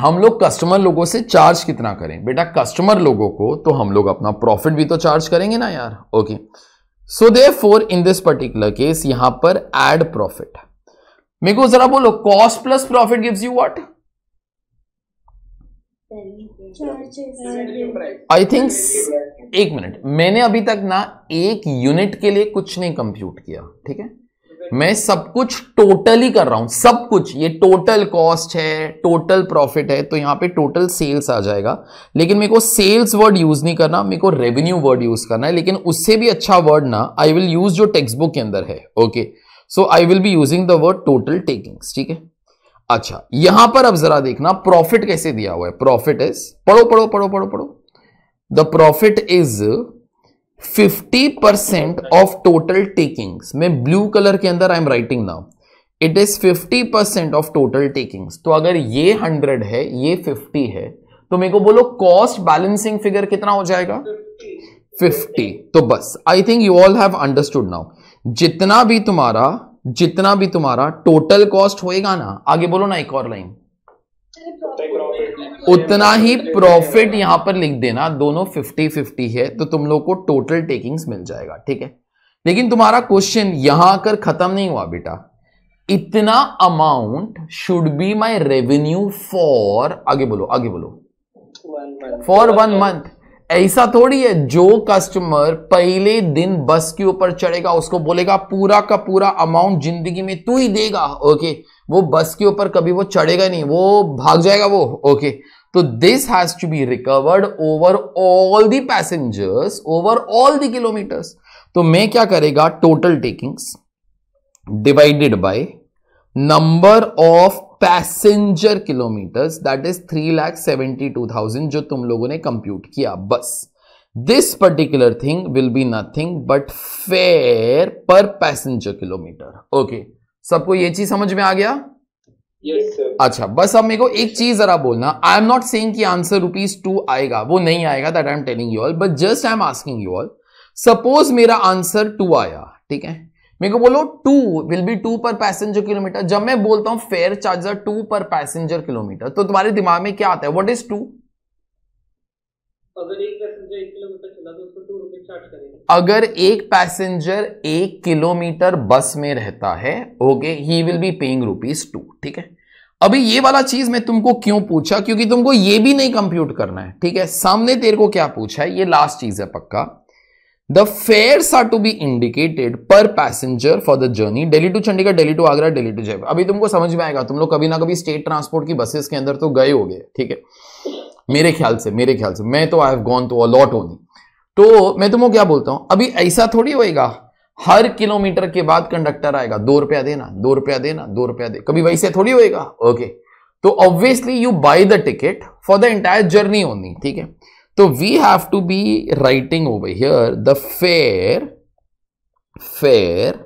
हम लोग कस्टमर लोगों से चार्ज कितना करें बेटा कस्टमर लोगों को तो हम लोग अपना प्रॉफिट भी तो चार्ज करेंगे ना यार okay so they therefore in this particular case यहां पर एड प्रॉफिट मेरे को जरा बोलो cost plus profit gives you what I think एक मिनट मैंने अभी तक ना एक यूनिट के लिए कुछ नहीं कंप्यूट किया ठीक है मैं सब कुछ टोटली कर रहा हूं सब कुछ ये टोटल कॉस्ट है टोटल प्रॉफिट है तो यहां पे टोटल सेल्स आ जाएगा लेकिन मेरे को सेल्स वर्ड यूज नहीं करना मेरे को रेवेन्यू वर्ड यूज करना है लेकिन उससे भी अच्छा वर्ड ना आई विल यूज जो टेक्स्ट बुक के अंदर है okay so I will be using the word total takings ठीक है अच्छा यहां पर अब जरा देखना प्रॉफिट कैसे दिया हुआ है प्रॉफिट इज पढ़ो पढ़ो पढ़ो पढ़ो पढ़ो the profit is fifty percent of total takings मैं ब्लू कलर के अंदर I am writing now it is fifty percent of total takings तो अगर ये हंड्रेड है ये फिफ्टी है तो मेरे को बोलो कॉस्ट बैलेंसिंग फिगर कितना हो जाएगा फिफ्टी तो बस I think you all have understood now जितना भी तुम्हारा जितना भी तुम्हारा टोटल कॉस्ट होएगा ना आगे बोलो ना एक और लाइन उतना ही प्रॉफिट यहां पर लिख देना दोनों फिफ्टी फिफ्टी है तो तुम लोग को टोटल टेकिंग्स मिल जाएगा ठीक है लेकिन तुम्हारा क्वेश्चन यहां आकर खत्म नहीं हुआ बेटा इतना amount should be my revenue for आगे बोलो आगे बोलो फॉर वन मंथ ऐसा थोड़ी है जो कस्टमर पहले दिन बस के ऊपर चढ़ेगा उसको बोलेगा पूरा का पूरा अमाउंट जिंदगी में तू ही देगा ओके वो बस के ऊपर कभी वो चढ़ेगा नहीं वो भाग जाएगा वो ओके तो this has to be recovered over all the passengers over all the kilometres तो मैं क्या करेगा total takings divided by number of passenger kilometres that is three lakh seventy two thousand जो तुम लोगों ने कंप्यूट किया बस this particular thing will be nothing but fare per passenger kilometre okay सबको ये चीज समझ में आ गया अच्छा बस अब मेरे को एक चीज जरा बोलना आई एम नॉट सेइंग कि आंसर रुपीज टू आएगा वो नहीं आएगा that I am telling you all but just I am asking you all suppose मेरा आंसर टू आया ठीक है मेरे को बोलो two will be two per passenger kilometre जब मैं बोलता हूं fare charger two per passenger kilometre तो तुम्हारे दिमाग में क्या आता है वट इज टू अगर अगर एक पैसेंजर एक तो किलोमीटर बस में रहता है okay he will be paying rupees two ठीक है अभी ये वाला चीज मैं तुमको क्यों पूछा क्योंकि तुमको ये भी नहीं कंप्यूट करना है ठीक है सामने तेरे को क्या पूछा है ये लास्ट चीज है पक्का the fares are to be indicated per passenger for the journey Delhi to Chandigarh Delhi to Agra Delhi to Jaipur अभी तुमको समझ में आएगा तुम लोग कभी ना कभी स्टेट ट्रांसपोर्ट की बसेस के अंदर तो गए हो गए ठीक है मेरे ख्याल से मेरे ख्याल से मैं तो I have gone to a lot only तो मैं तुमको क्या बोलता हूं अभी ऐसा थोड़ी होएगा हर किलोमीटर के बाद कंडक्टर आएगा दो रुपया देना दो रुपया देना दो रुपया दे कभी वैसे थोड़ी होएगा ओके तो obviously you buy the ticket for the entire journey only ठीक है तो we have to be writing over here the fare fare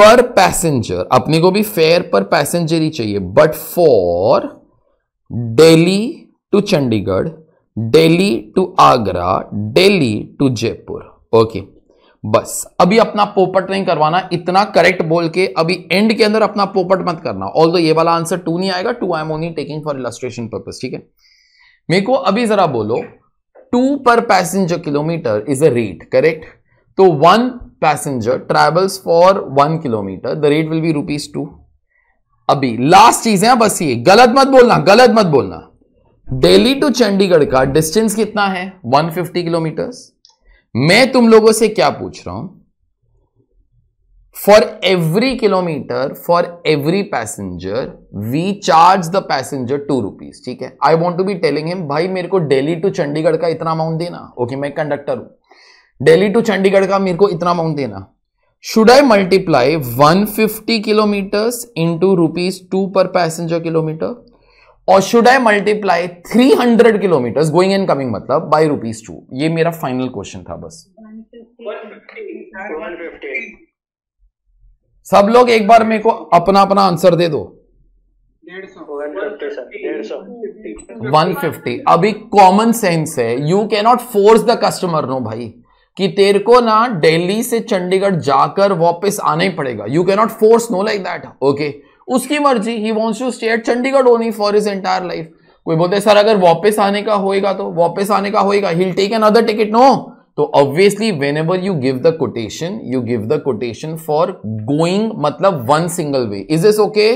per passenger अपने को भी फेयर पर पैसेंजर ही चाहिए but for Delhi to Chandigarh Delhi to Agra Delhi to Jaipur okay बस अभी अपना पोपट नहीं करवाना इतना करेक्ट बोल के अभी एंड के अंदर अपना पोपट मत करना ऑल तो ये वाला आंसर टू नहीं आएगा two I am only taking for illustration purpose ठीक है मेरे को अभी जरा बोलो two per passenger kilometre is a rate correct तो one passenger travels for one kilometre the rate will be rupees two अभी लास्ट चीज है हाँ, बस ये गलत मत बोलना गलत मत बोलना दिल्ली टू चंडीगढ़ का डिस्टेंस कितना है 150 किलोमीटर्स मैं तुम लोगों से क्या पूछ रहा हूं for every kilometre for every passenger we charge the passenger two rupees ठीक है I want to be telling him भाई मेरे को डेली टू चंडीगढ़ का इतना अमाउंट देना ओके okay, मैं कंडक्टर हूं डेली टू चंडीगढ़ का मेरे को इतना अमाउंट देना I multiply one 150 kilometres into rupees two per passenger kilometre और should I multiply 300 kilometre going and coming मतलब बाई रुपीज टू ये मेरा फाइनल क्वेश्चन था बस 150, सब लोग एक बार मेरे को अपना अपना आंसर दे दो 150 अभी कॉमन सेंस है you can not force the customer no भाई कि तेरे को ना दिल्ली से चंडीगढ़ जाकर वापस आना ही पड़ेगा you can not force no like that okay उसकी मर्जी he wants to stay at Chandigarh only for his entire life कोई बोलते सर अगर वापस आने का होएगा तो वापस आने का होएगा ही take another ticket no तो obviously whenever you give the quotation you give the quotation for going मतलब one single way is is okay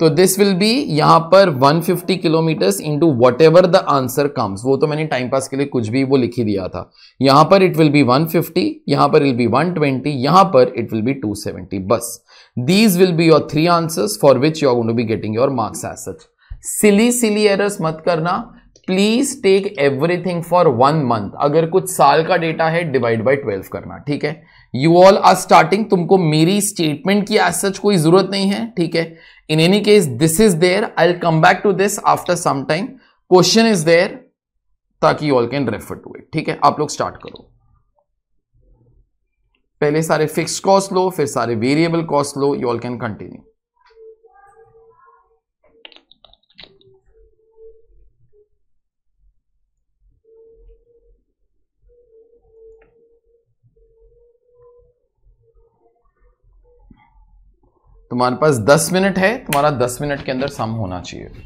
तो दिस विल बी यहां पर 150 in into whatever the answer comes वो तो मैंने time pass के लिए कुछ भी वो लिखी दिया था यहां पर इट विल बी 150 यहां पर इट विल बी 120 यहां पर इट विल बी 270 बस These will be your three answers for which you are going to be getting your marks as such. Silly silly errors मत करना please take everything for one month अगर कुछ साल का data है divide by twelve करना ठीक है यू ऑल आर स्टार्टिंग तुमको मेरी स्टेटमेंट की एज सच कोई जरूरत नहीं है ठीक है in any case this is there I come back to this after some time question is there ताकि you all can refer to it ठीक है आप लोग स्टार्ट करो पहले सारे फिक्स कॉस्ट लो फिर सारे वेरिएबल कॉस्ट लो यू ऑल कैन कंटिन्यू तुम्हारे पास 10 मिनट है तुम्हारा 10 मिनट के अंदर सम होना चाहिए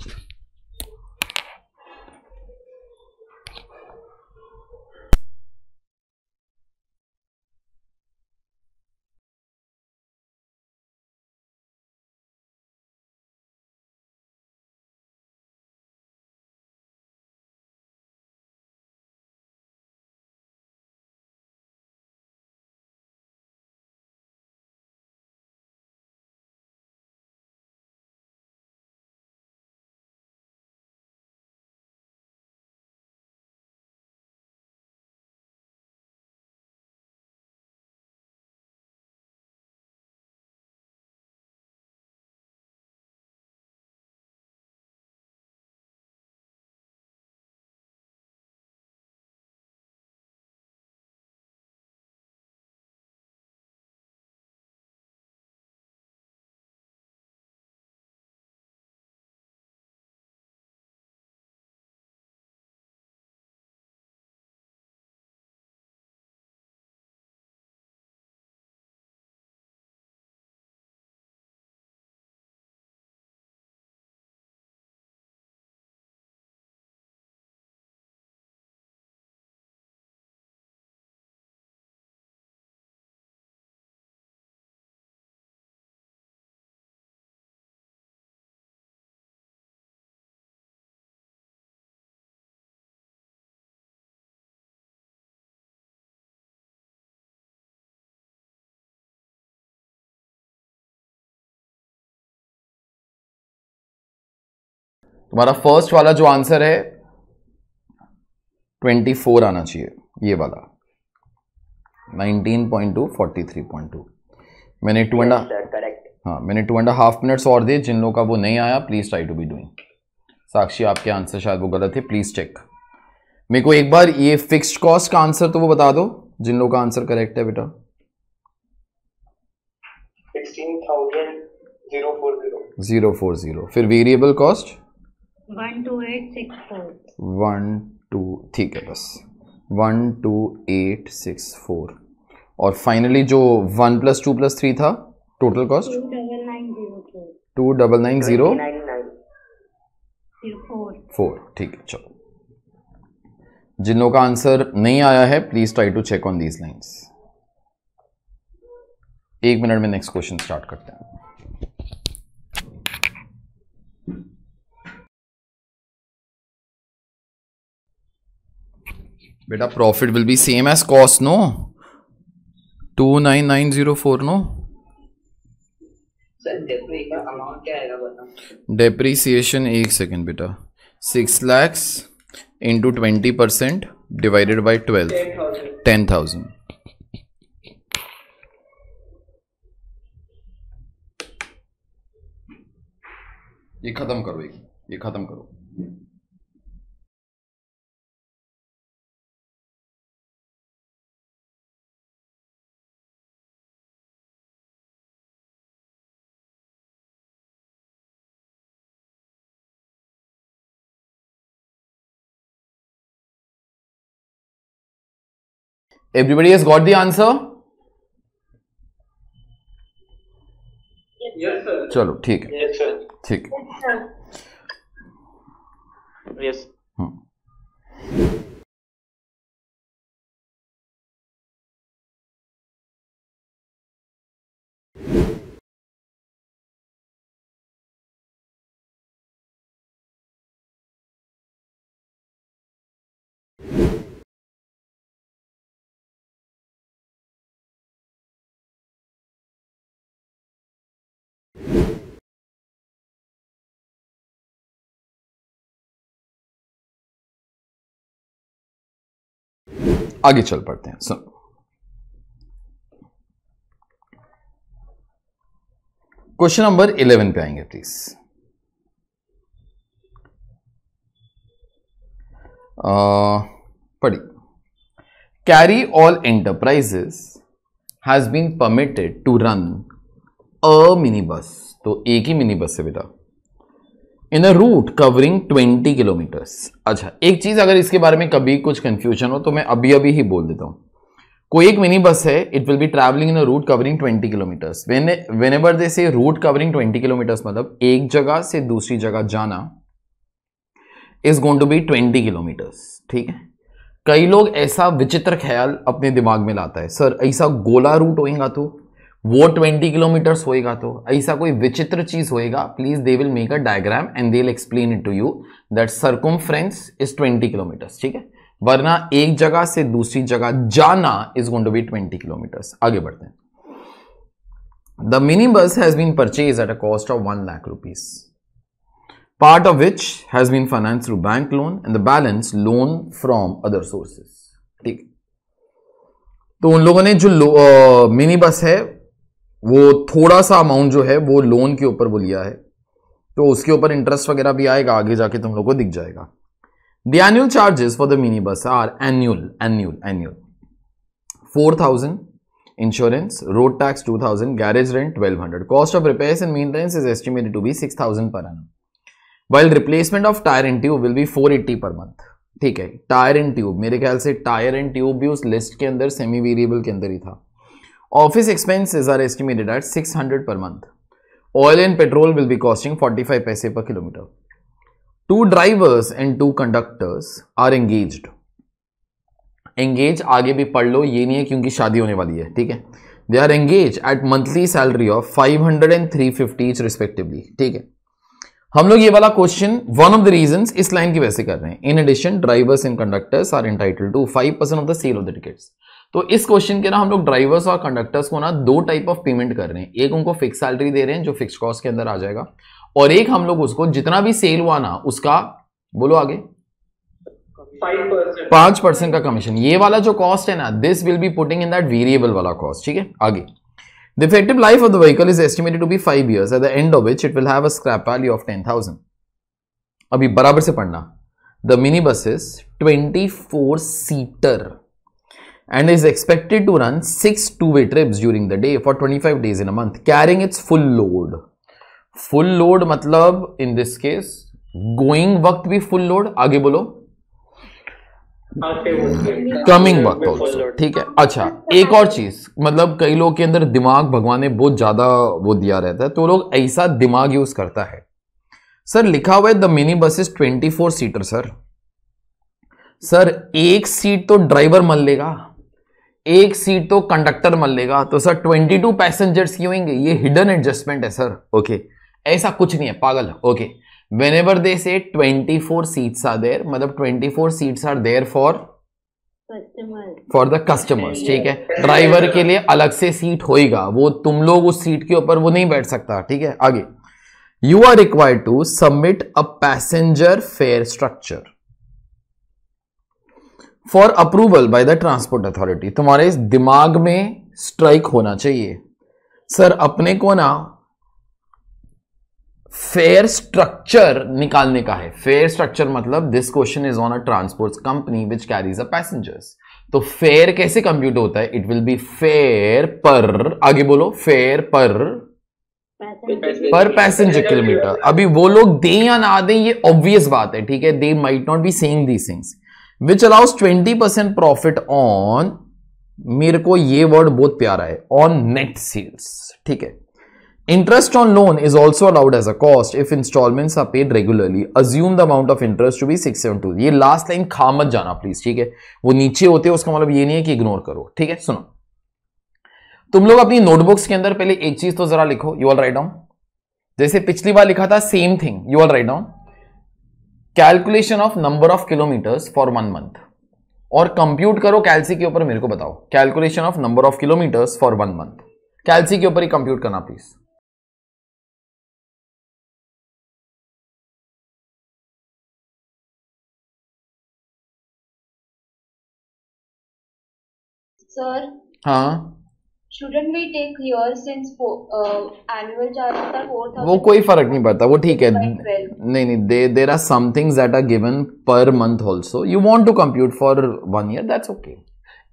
तुम्हारा फर्स्ट वाला जो आंसर है ट्वेंटी फोर आना चाहिए ये वाला nineteen point two forty three point two मैंने टू एंड हाँ मैंने टू एंड हाफ मिनट्स और दिए जिन लोगों का वो नहीं आया please try to be doing Sakshi आपके आंसर शायद वो गलत है प्लीज़ चेक मेरे को एक बार ये फिक्स्ड कॉस्ट का आंसर तो वो बता दो जिन लोगों का आंसर करेक्ट है बेटा जीरो फोर जीरो फिर variable cost one two eight six four one two ठीक है बस one two eight six four और फाइनली जो one plus two plus three था total cost two double nine zero four ठीक है चलो जिन लोगों का आंसर नहीं आया है please try to check on these lines एक मिनट में नेक्स्ट क्वेश्चन स्टार्ट करते हैं बेटा profit will be same as cost no two nine nine zero four no depreciation एक सेकेंड बेटा six lakhs into twenty percent divided by twelve ten thousand ये खत्म करो ये खत्म करो Everybody has got the answer? Yes, sir. चलो ठीक है yes, ठीक यस yes, आगे चल पड़ते हैं सुन क्वेश्चन नंबर इलेवन पे आएंगे प्लीज पढ़ी carry all enterprises has been permitted to run a mini bus तो एक ही मिनी बस है बेटा in a route covering 20 kilometres अच्छा एक चीज अगर इसके बारे में कभी कुछ कंफ्यूजन हो तो मैं अभी अभी ही बोल देता हूं कोई एक मिनी बस है it will be travelling in a route covering 20 kilometres whenever they say route covering 20 kilometres मतलब एक जगह से दूसरी जगह जाना is going to be 20 kilometres ठीक है कई लोग ऐसा विचित्र ख्याल अपने दिमाग में लाता है सर ऐसा गोला रूट होएगा तो वो ट्वेंटी किलोमीटर होएगा तो ऐसा कोई विचित्र चीज होएगा please they will make a diagram and they will explain it to you that circum is twenty kilometres ठीक है वरना एक जगह से दूसरी जगह जाना is going to be twenty kilometres आगे बढ़ते हैं the mini bus has been purchase at a cost of one lakh rupees part of which has been finance through bank loan and the balance loan from other sources ठीक तो उन लोगों ने जो mini bus है वो थोड़ा सा अमाउंट जो है वो लोन के ऊपर वो लिया है तो उसके ऊपर इंटरेस्ट वगैरह भी आएगा आगे जाके तुम लोग को दिख जाएगा the annual charges for the mini bus are annual annual annual four thousand thousand garage rent twelve hundred cost of Cost and maintenance is estimated to be six thousand per annum annum. Replacement of tyre and tube will be four eighty per month ठीक है tyre and tube मेरे ख्याल से tyre and tube भी उस list के अंदर semi variable के अंदर ही था office expenses are estimated at 600 per month oil and petrol will be costing 45 पैसे per kilometre two drivers and two conductors are engage engage आगे भी पढ़ लो ये नहीं है क्योंकि शादी होने वाली है ठीक है they are engage at monthly salary of 500 and fifty respectively ठीक है हम लोग ये वाला question one of the reason इस लाइन की वैसे कर रहे हैं in addition drivers and conductors are entitle to five percent of the sale of the tickets तो इस क्वेश्चन के ना हम लोग ड्राइवर्स और कंडक्टर्स को ना दो टाइप ऑफ पेमेंट कर रहे हैं एक उनको फिक्स सैलरी दे रहे हैं जो फिक्स कॉस्ट के अंदर आ जाएगा और एक हम लोग उसको जितना भी सेल हुआ ना उसका बोलो आगे पांच परसेंट का कमीशन ये वाला जो कॉस्ट है ना this will be putting in that variable वाला कॉस्ट ठीक है आगे The life of the the vehicle is estimated to be five years, at the end of which it will have a scrap value of ten अभी बराबर से पढ़ना the mini buses twenty four seater and is expected to run six two-way trips during the day for 25 days in a month carrying its full load full load मतलब in this case going वक्त भी full load आगे बोलो coming वक्त also ठीक है अच्छा एक और चीज मतलब कई लोग के अंदर दिमाग भगवान ने बहुत ज्यादा वो दिया रहता है तो लोग ऐसा दिमाग यूज करता है सर लिखा हुआ है the mini bus is twenty four seater sir sir एक सीट तो ड्राइवर मन लेगा एक सीट तो कंडक्टर मल लेगा तो सर 22 पैसेंजर्स की होंगे ये हिडन एडजस्टमेंट है सर ओके ऐसा कुछ नहीं है पागल okay when whenever they say twenty four seats are there मतलब twenty four seats are there for for the customers ठीक है ड्राइवर के लिए अलग से सीट होएगा वो तुम लोग उस सीट के ऊपर वो नहीं बैठ सकता ठीक है आगे you are required to submit a passenger fare structure for approval by the transport authority तुम्हारे दिमाग में स्ट्राइक होना चाहिए सर अपने को ना फेयर स्ट्रक्चर निकालने का है फेयर स्ट्रक्चर मतलब this question is on a transport company which carries a passengers तो फेयर कैसे कंप्यूट होता है इट विल बी फेयर पर आगे बोलो फेयर पर पर पैसेंजर किलोमीटर अभी वो लोग दें या ना दें ये ऑब्वियस बात है ठीक है they might not be saying these things which allows twenty percent profit on मेरे को ये वर्ड बहुत प्यारा है ऑन नेट सेल्स ठीक है on loan is also allowed as a cost if if are paid regularly assume the amount of interest to be six two ये last line खा मत जाना प्लीज ठीक है वो नीचे होते हैं उसका मतलब ये नहीं है कि इग्नोर करो ठीक है सुनो तुम लोग अपनी नोटबुक्स के अंदर पहले एक चीज तो जरा लिखो यू ऑल राइट डाउन जैसे पिछली बार लिखा था same thing you all write down calculation of number of kilometres for one month और कंप्यूट करो कैलसी के ऊपर मेरे को बताओ calculation of number of kilometres for one month calci के ऊपर ही कंप्यूट करना प्लीज सर हाँ Shouldn't we take years since uh, annual charges are 4000 वो कोई फर्क नहीं पड़ता वो ठीक है नहीं नहीं they there are some things that are given per month also you want to compute for one year that's okay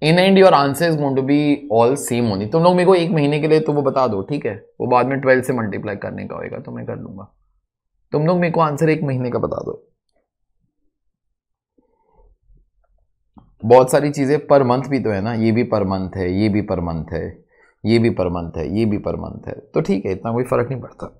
in and your answer is going to be all same only तुम लोग मेरे को एक महीने के लिए तो वो बता दो ठीक है वो बाद में ट्वेल्व से मल्टीप्लाई करने का होएगा तो मैं कर लूंगा तुम लोग मेरे को आंसर एक महीने का बता दो बहुत सारी चीज़ें पर मंथ भी तो है ना ये भी पर मंथ है ये भी पर मंथ है ये भी पर मंथ है ये भी पर मंथ है तो ठीक है इतना कोई फ़र्क नहीं पड़ता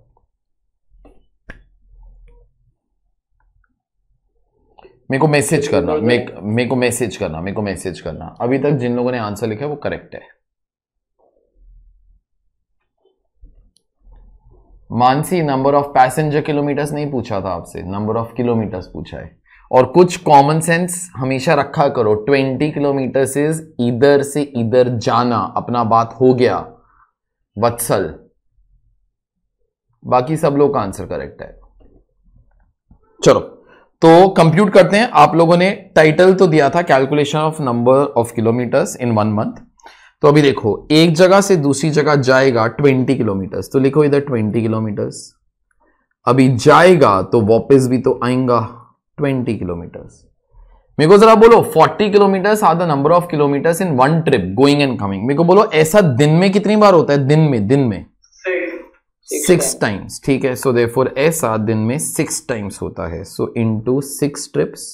मेरे को तो मैसेज करना मेरे को मैसेज करना मेरे को मैसेज करना अभी तक जिन लोगों ने आंसर लिखा है वो करेक्ट है Mansi number of passenger kilometres नहीं पूछा था आपसे नंबर ऑफ किलोमीटर्स पूछा है और कुछ कॉमन सेंस हमेशा रखा करो 20 किलोमीटर से इधर से इधर जाना अपना बात हो गया वत्सल बाकी सब लोग का आंसर करेक्ट है चलो तो कंप्यूट करते हैं आप लोगों ने टाइटल तो दिया था calculation of number of kilometres in one month तो अभी देखो एक जगह से दूसरी जगह जाएगा 20 किलोमीटर्स तो लिखो इधर 20 किलोमीटर्स अभी जाएगा तो वापस भी तो आएगा ट्वेंटी किलोमीटर्स मेरे को जरा बोलो forty kilometres are the number of kilometres in one trip going and coming मेरे को बोलो ऐसा दिन में कितनी बार होता है दिन में दिन में सिक्स टाइम्स ठीक है सो देफोर ऐसा दिन में सिक्स टाइम्स होता है so into six trips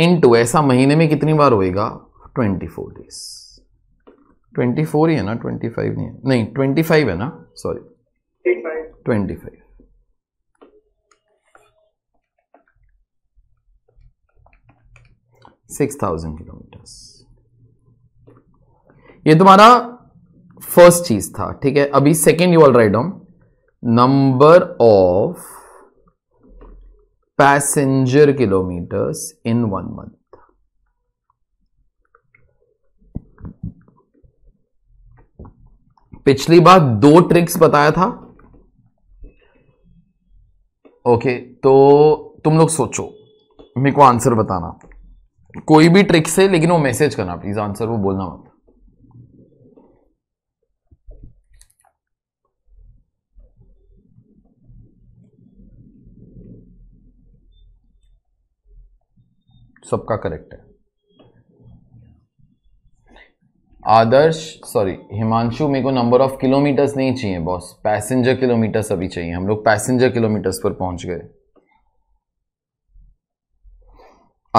into ऐसा महीने में कितनी बार होएगा twenty four days twenty four ही है ना ट्वेंटी फाइव नहीं है नहीं ट्वेंटी फाइव है ना sorry twenty five six thousand kilometres ये तुम्हारा फर्स्ट चीज था ठीक है अभी second you all write down number of passenger kilometres in one month पिछली बार दो ट्रिक्स बताया था ओके तो तुम लोग सोचो मेरे को आंसर बताना कोई भी ट्रिक से लेकिन वो मैसेज करना प्लीज आंसर वो बोलना मत सबका करेक्ट है आदर्श सॉरी हिमांशु मेरे को नंबर ऑफ किलोमीटर्स नहीं चाहिए बॉस पैसेंजर किलोमीटर्स अभी चाहिए हम लोग पैसेंजर किलोमीटर्स पर पहुंच गए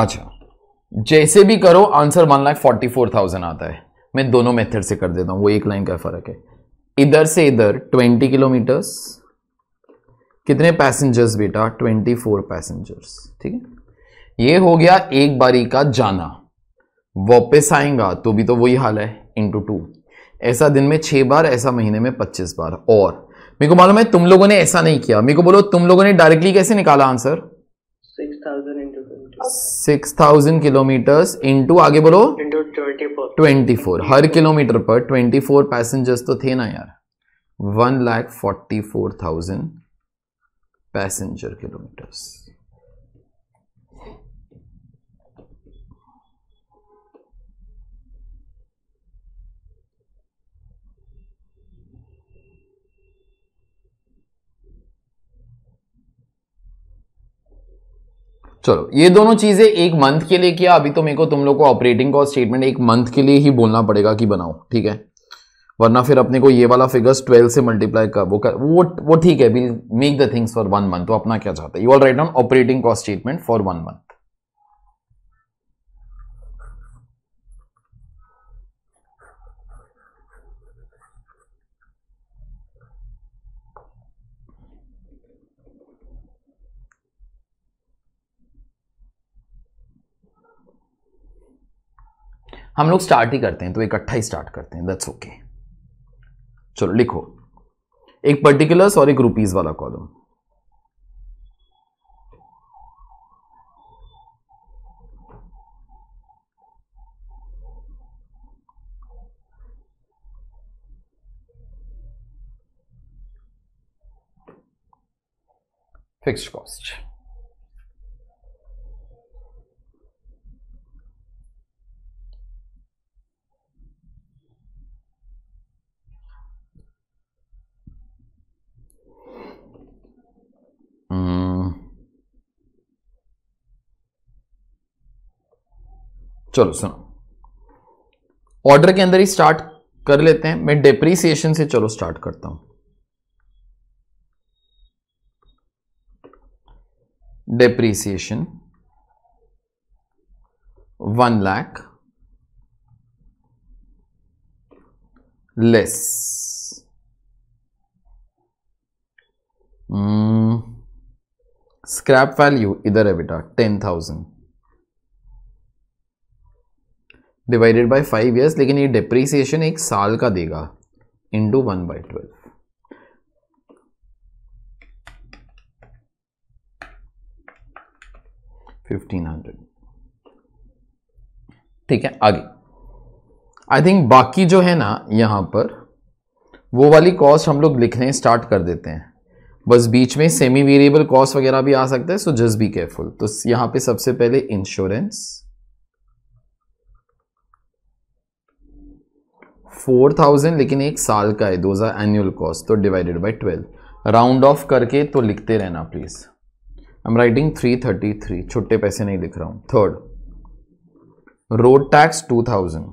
अच्छा जैसे भी करो answer one lakh forty four thousand आता है मैं दोनों मेथड से कर देता हूं वो एक लाइन का फर्क है इधर से इधर ट्वेंटी किलोमीटर्स कितने पैसेंजर्स बेटा ट्वेंटी फोर पैसेंजर्स ठीक है ये हो गया एक बारी का जाना वापस आएगा तो भी तो वही हाल है इंटू टू ऐसा दिन में छः बार ऐसा महीने में पच्चीस बार और मेरे को मालूम है तुम लोगों ने ऐसा नहीं किया मेरे को बोलो तुम लोगों ने डायरेक्टली कैसे निकाला answer six thousand kilometre into आगे बोलो ट्वेंटी फोर हर किलोमीटर पर ट्वेंटी फोर पैसेंजर्स तो थे ना यार one lakh forty four thousand passenger kilometres चलो ये दोनों चीज़ें एक मंथ के लिए किया अभी तो मेरे को तुम लोग को ऑपरेटिंग कॉस्ट स्टेटमेंट एक मंथ के लिए ही बोलना पड़ेगा कि बनाओ ठीक है वरना फिर अपने को ये वाला फिगर्स 12 से मल्टीप्लाई कर वो कर वो वो ठीक है will make the things for one month तो अपना क्या चाहता है you all write on operating cost statement for one month हम लोग स्टार्ट ही करते हैं तो इकट्ठा ही स्टार्ट करते हैं दैट्स ओके चलो लिखो एक पर्टिकुलर्स और एक रुपीज वाला कॉलम फिक्स्ड कॉस्ट चलो सुनो ऑर्डर के अंदर ही स्टार्ट कर लेते हैं मैं डेप्रिसिएशन से चलो स्टार्ट करता हूं depreciation one lakh less scrap value इधर है बेटा ten thousand divided by five years लेकिन ये डिप्रिसिएशन एक साल का देगा into one by twelve fifteen hundred ठीक है आगे आई थिंक बाकी जो है ना यहां पर वो वाली कॉस्ट हम लोग लिखने स्टार्ट कर देते हैं बस बीच में सेमी वेरिएबल कॉस्ट वगैरह भी आ सकता है सो जस्ट बी केयरफुल तो यहां पे सबसे पहले इंश्योरेंस फोर थाउजेंड लेकिन एक साल का है दोज एनुअल कॉस्ट तो divided by twelve round off करके तो लिखते रहना please I am writing three thirty three छोटे पैसे नहीं लिख रहा हूं third road tax two thousand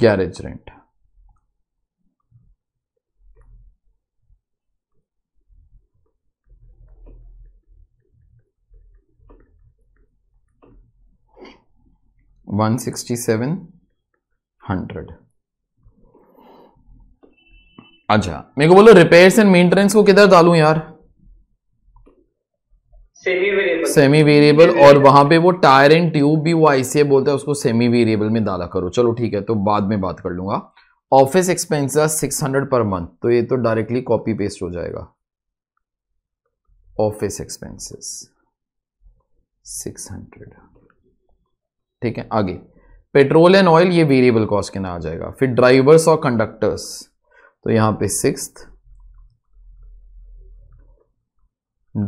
garage rent one sixty seven hundred अच्छा मेरे को बोलो रिपेयर्स एंड मेंटेनेंस को किधर डालू यार सेमी वेरिएबल और वहां पे वो टायर एंड ट्यूब भी वो आईसीए बोलता है उसको सेमी वेरिएबल में डाला करो चलो ठीक है तो बाद में बात कर लूंगा office expenses six hundred per month तो ये तो डायरेक्टली कॉपी पेस्ट हो जाएगा ऑफिस एक्सपेंसेस सिक्स हंड्रेड ठीक है आगे पेट्रोल एंड ऑयल ये वेरिएबल कॉस्ट के ना आ जाएगा फिर ड्राइवर्स और कंडक्टर्स तो यहां पे six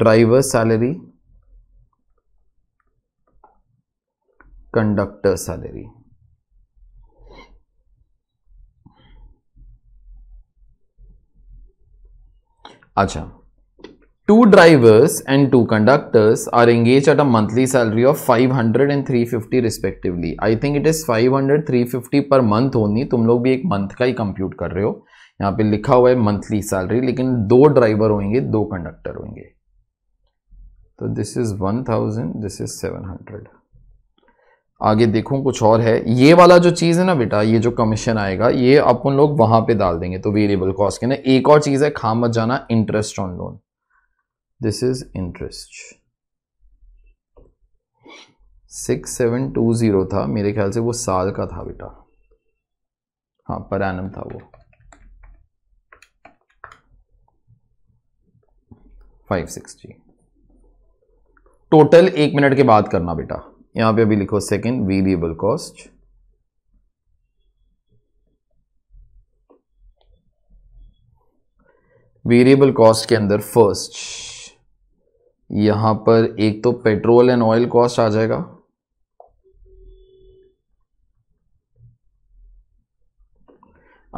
driver salary conductor salary अच्छा Two drivers and two conductors are engaged at a monthly salary of 500 and 350 respectively. I think it is 500, 350 per month होनी तुम लोग भी एक मंथ का ही कंप्यूट कर रहे हो यहाँ पे लिखा हुआ है मंथली सैलरी लेकिन दो ड्राइवर होंगे दो कंडक्टर होंगे तो दिस इज 1000 दिस इज 700 आगे देखो कुछ और है ये वाला जो चीज़ है ना बेटा ये जो कमीशन आएगा ये अपन लोग वहां पे डाल देंगे तो वेरिएबल कॉस्ट के ना एक और चीज़ है खा मत जाना interest on loan this is interest 6720 था मेरे ख्याल से वो साल का था बेटा हाँ पर एनम था वो 560 टोटल एक मिनट के बाद करना बेटा यहां पे अभी लिखो second variable cost variable cost के अंदर फर्स्ट यहां पर एक तो पेट्रोल एंड ऑयल कॉस्ट आ जाएगा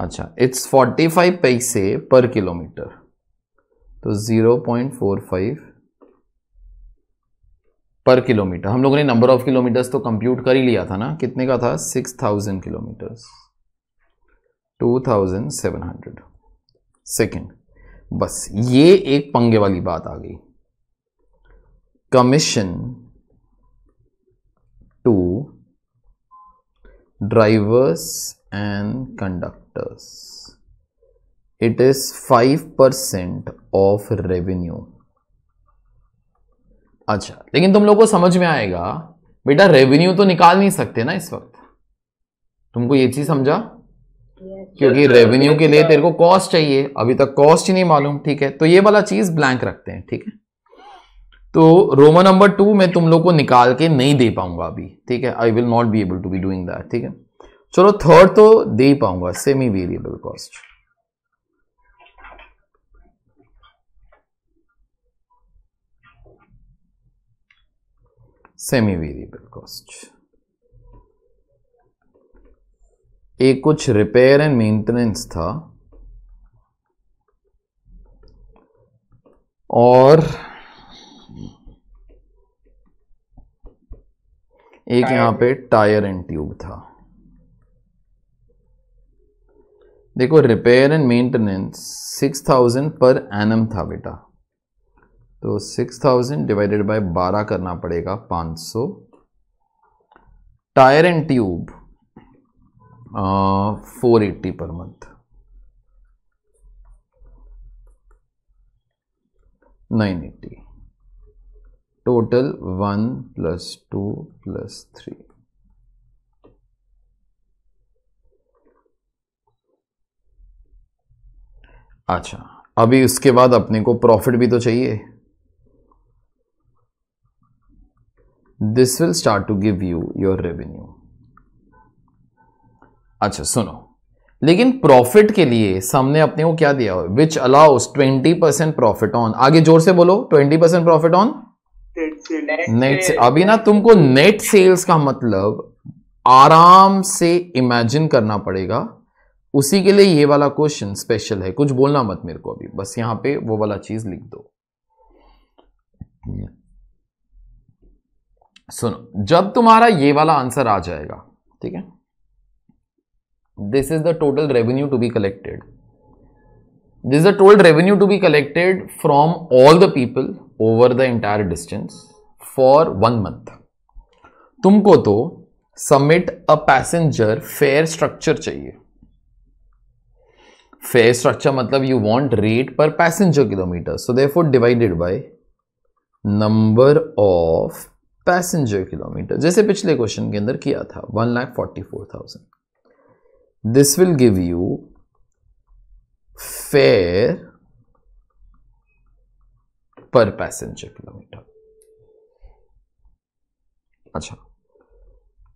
अच्छा इट्स 45 पैसे पर किलोमीटर तो 0.45 पर किलोमीटर हम लोगों ने नंबर ऑफ किलोमीटर्स तो कंप्यूट कर ही लिया था ना कितने का था 6000 किलोमीटर्स 2700 सेकेंड बस ये एक पंगे वाली बात आ गई commission to drivers and conductors. It is 5% of revenue. अच्छा लेकिन तुम लोग को समझ में आएगा बेटा रेवेन्यू तो निकाल नहीं सकते ना इस वक्त तुमको ये चीज समझा क्योंकि रेवेन्यू के लिए तेरे को कॉस्ट चाहिए अभी तक कॉस्ट ही नहीं मालूम ठीक है तो ये वाला चीज ब्लैंक रखते हैं ठीक है तो रोमन नंबर टू मैं तुम लोग को निकाल के नहीं दे पाऊंगा अभी ठीक है I will not be able to be doing that ठीक है चलो थर्ड तो दे पाऊंगा semi variable cost semi variable cost एक कुछ रिपेयर एंड मेंटेनेंस था और एक यहां पे टायर एंड ट्यूब था देखो repair and maintenance six thousand per annum था बेटा तो सिक्स थाउजेंड डिवाइडेड बाय बारह करना पड़ेगा पांच सौ tyre and tube four eighty per month nine eighty total one plus two plus three अच्छा अभी उसके बाद अपने को प्रॉफिट भी तो चाहिए this will start to give you your revenue अच्छा सुनो लेकिन प्रॉफिट के लिए सामने अपने को क्या दिया हुआ which allows twenty percent profit on आगे जोर से बोलो twenty percent profit on net sales अभी ना तुमको नेट सेल्स का मतलब आराम से इमेजिन करना पड़ेगा उसी के लिए ये वाला क्वेश्चन स्पेशल है कुछ बोलना मत मेरे को अभी बस यहाँ पे वो वाला चीज लिख दो सुनो जब तुम्हारा ये वाला आंसर आ जाएगा ठीक है this is the total revenue to be collected this is the total revenue to be collected from all the people over the entire distance for one month तुमको तो submit a passenger fare structure चाहिए fare structure मतलब you want rate per passenger kilometre so therefore divided by number of passenger kilometre जैसे पिछले question के अंदर किया था one lakh forty four thousand this will give you fare per passenger kilometre अच्छा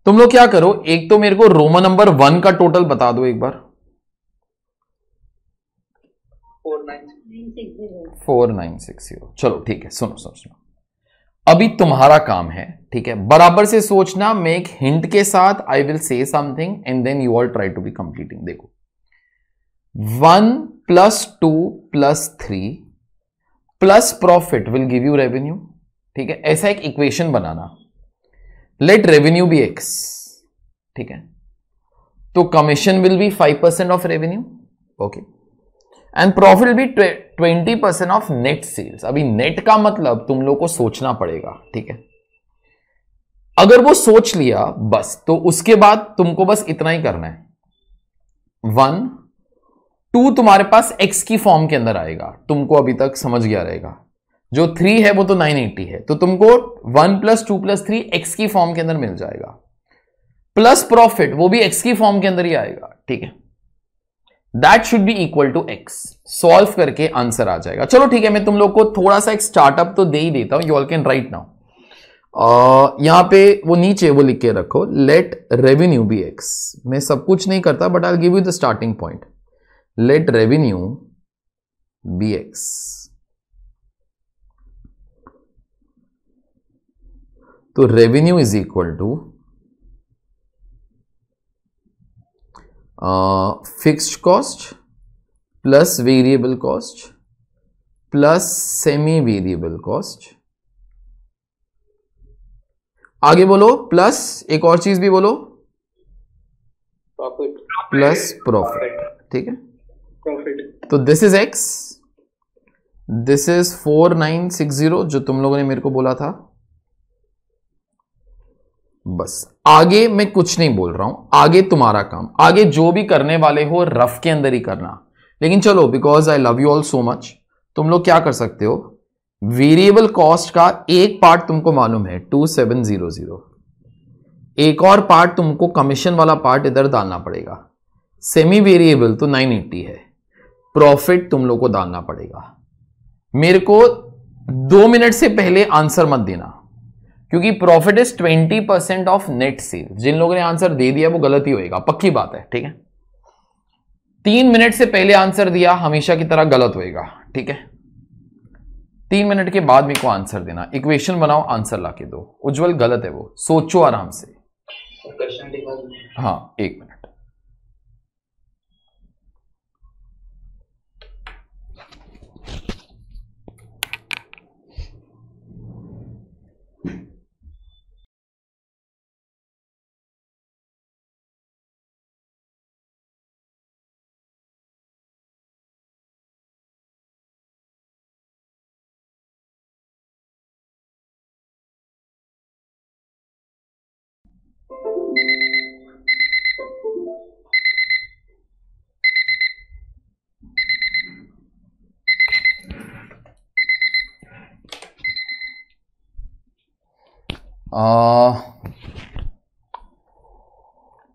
तुम लोग क्या करो एक तो मेरे को रोमन नंबर वन का टोटल बता दो एक बार फोर नाइन सिक्स जीरो चलो ठीक है सुनो सुनो सुनो अभी तुम्हारा काम है ठीक है बराबर से सोचना मैं एक हिंट के साथ I will say something and then you all try to be completing देखो one plus two plus three plus profit will give you revenue ठीक है ऐसा एक इक्वेशन बनाना लेट रेवेन्यू बी एक्स ठीक है तो commission will be five percent of revenue okay and profit be twenty percent of net sales अभी net का मतलब तुम लोग को सोचना पड़ेगा ठीक है अगर वो सोच लिया बस तो उसके बाद तुमको बस इतना ही करना है वन टू तुम्हारे पास एक्स की फॉर्म के अंदर आएगा तुमको अभी तक समझ गया रहेगा जो थ्री है वो तो नाइन एट्टी है तो तुमको one plus two plus three x की फॉर्म के अंदर मिल जाएगा प्लस प्रॉफिट वो भी एक्स की फॉर्म के अंदर ही आएगा ठीक है that should be equal to x solve करके आंसर आ जाएगा चलो ठीक है मैं तुम लोग को थोड़ा सा एक स्टार्टअप तो दे ही देता हूं you all can write now यहां पे वो नीचे वो लिख के रखो लेट रेवेन्यू बी एक्स मैं सब कुछ नहीं करता but I give you the starting point let revenue be x तो revenue is equal to fixed cost plus variable cost plus semi variable cost आगे बोलो प्लस एक और चीज भी बोलो प्रॉफिट प्लस प्रॉफिट ठीक है तो this is x this is four nine six zero जो तुम लोगों ने मेरे को बोला था बस आगे मैं कुछ नहीं बोल रहा हूं आगे तुम्हारा काम आगे जो भी करने वाले हो रफ के अंदर ही करना लेकिन चलो because I love you all so much तुम लोग क्या कर सकते हो वेरिएबल कॉस्ट का एक पार्ट तुमको मालूम है टू सेवन जीरो जीरो एक और पार्ट तुमको कमीशन वाला पार्ट इधर डालना पड़ेगा सेमी वेरिएबल तो नाइन एट्टी है प्रॉफिट तुम लोग को डालना पड़ेगा मेरे को दो मिनट से पहले आंसर मत देना क्योंकि profit is twenty percent of net sale जिन लोगों ने आंसर दे दिया वो गलत ही होएगा पक्की बात है ठीक है तीन मिनट से पहले आंसर दिया हमेशा की तरह गलत होएगा ठीक है तीन मिनट के बाद मेरे को आंसर देना इक्वेशन बनाओ आंसर ला के दो उज्जवल गलत है वो सोचो आराम से हाँ एक मिनट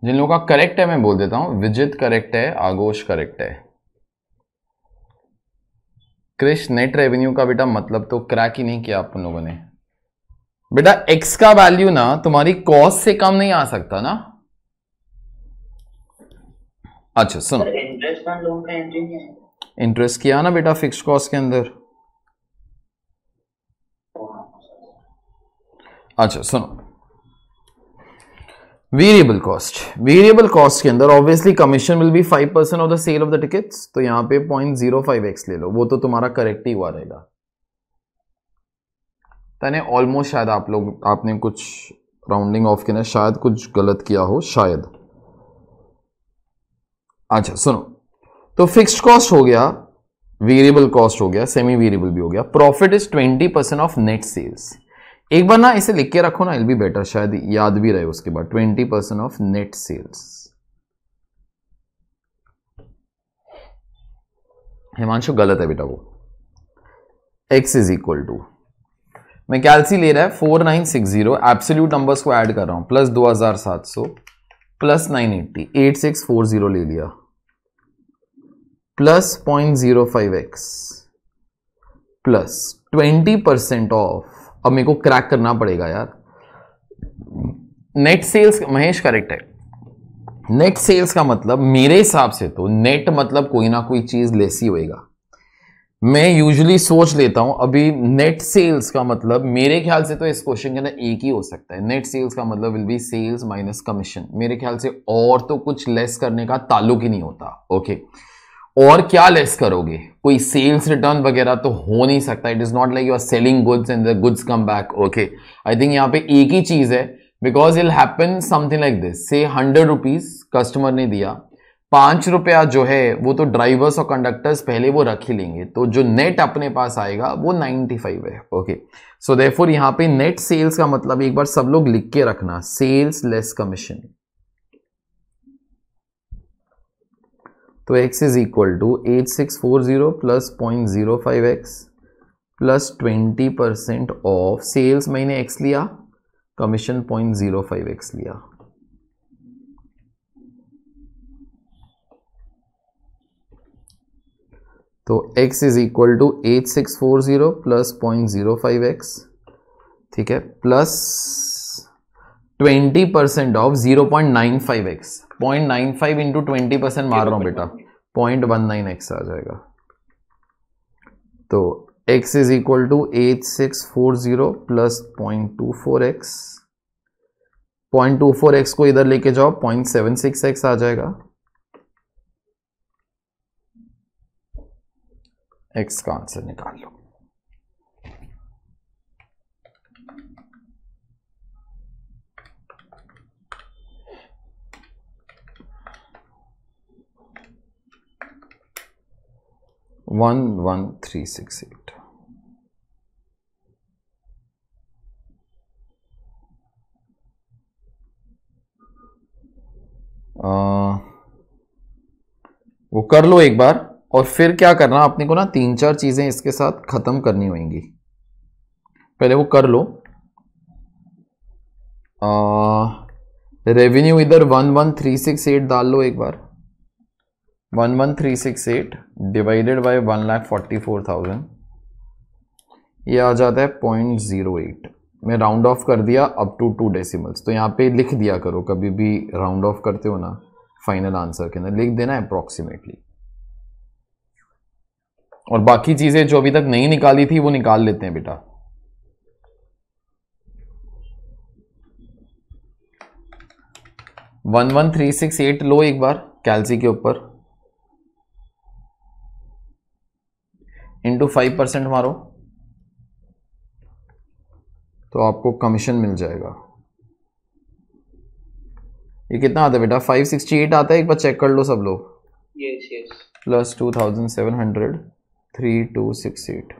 जिन लोगों का करेक्ट है मैं बोल देता हूं विजित करेक्ट है आगोश करेक्ट है क्रिश नेट रेवेन्यू का बेटा मतलब तो क्रैक ही नहीं किया आप लोगों ने बेटा एक्स का वैल्यू ना तुम्हारी कॉस्ट से कम नहीं आ सकता ना अच्छा सुनो इंटरेस्ट किया ना बेटा फिक्स कॉस्ट के अंदर अच्छा सुनो वेरिएबल कॉस्ट वेरिएबल कॉस्ट के अंदर obviously commission will be five percent of the sale of the tickets तो यहां पे पॉइंट जीरो फाइव एक्स ले लो वो तो तुम्हारा करेक्ट ही हुआ रहेगा तने ऑलमोस्ट शायद आप लोग आपने कुछ राउंडिंग ऑफ के ना शायद कुछ गलत किया हो शायद अच्छा सुनो तो फिक्स्ड कॉस्ट हो गया वेरिएबल कॉस्ट हो गया सेमी वेरिएबल भी हो गया profit is twenty percent of net sales एक बार ना इसे लिख के रखो ना इल बी बेटर शायद याद भी रहे उसके बाद twenty percent of net sales Himanshu गलत है बेटा वो एक्स इज इक्वल टू मैं कैलसी ले रहा है four nine six zero absolute number को एड कर रहा हूं प्लस दो हज़ार सात सौ plus nine eighty eight six four zero ले लिया plus point zero five x plus twenty percent of अब मेरे को क्रैक करना पड़ेगा यार नेट सेल्स महेश करेक्ट है नेट सेल्स का मतलब मेरे हिसाब से तो नेट मतलब कोई ना कोई चीज़ लेसी होएगा मैं यूजुअली सोच लेता हूं अभी नेट सेल्स का मतलब मेरे ख्याल से तो इस क्वेश्चन के अंदर एक ही हो सकता है नेट सेल्स का मतलब will be sales minus commission मेरे ख्याल से और तो कुछ लेस करने का ताल्लुक ही नहीं होता ओके okay. और क्या लेस करोगे कोई सेल्स रिटर्न वगैरह तो हो नहीं सकता it is not like you are selling goods and the goods come back okay I think यहाँ पे एक ही चीज़ है because it'll happen something like this say hundred rupees customer ने दिया पांच रुपया जो है वो तो ड्राइवर्स और कंडक्टर्स पहले वो रख ही लेंगे तो जो नेट अपने पास आएगा वो नाइन्टी फाइव है ओके सो देफोर यहाँ पे नेट सेल्स का मतलब एक बार सब लोग लिख के रखना सेल्स लेस कमीशन तो x is equal to eight six four zero plus point zero five x plus twenty percent of sales मैंने एक्स लिया commission point zero five x लिया तो x is equal to eight six four zero plus point zero five x ठीक है plus twenty percent of zero point nine five x point nine five into twenty percent मार रहा हूं बेटा point one nine x आ जाएगा तो x is equal to eight six four zero plus point two four x point two four x को इधर लेके जाओ पॉइंट सेवन सिक्स एक्स आ जाएगा एक्स का आंसर निकाल लो one आ, वो कर लो एक बार और फिर क्या करना अपने को ना तीन चार चीज़ें इसके साथ ख़त्म करनी होंगी पहले वो कर लो रेवेन्यू इधर one one three six eight डाल लो एक बार one one three six eight divided by one lakh forty four thousand ये आ जाता है पॉइंट ज़ीरो एट मैं राउंड ऑफ कर दिया अप टू टू डेसिमल्स तो यहाँ पे लिख दिया करो कभी भी राउंड ऑफ करते हो ना फाइनल आंसर के अंदर लिख देना अप्रॉक्सीमेटली और बाकी चीज़ें जो अभी तक नहीं निकाली थी वो निकाल लेते हैं बेटा one one three six eight लो एक बार कैलसी के ऊपर इंटू फाइव परसेंट मारो तो आपको कमीशन मिल जाएगा ये कितना आता है बेटा फाइव सिक्सटी एट आता है एक बार चेक कर लो सब लोग yes yes plus two thousand seven hundred three two six eight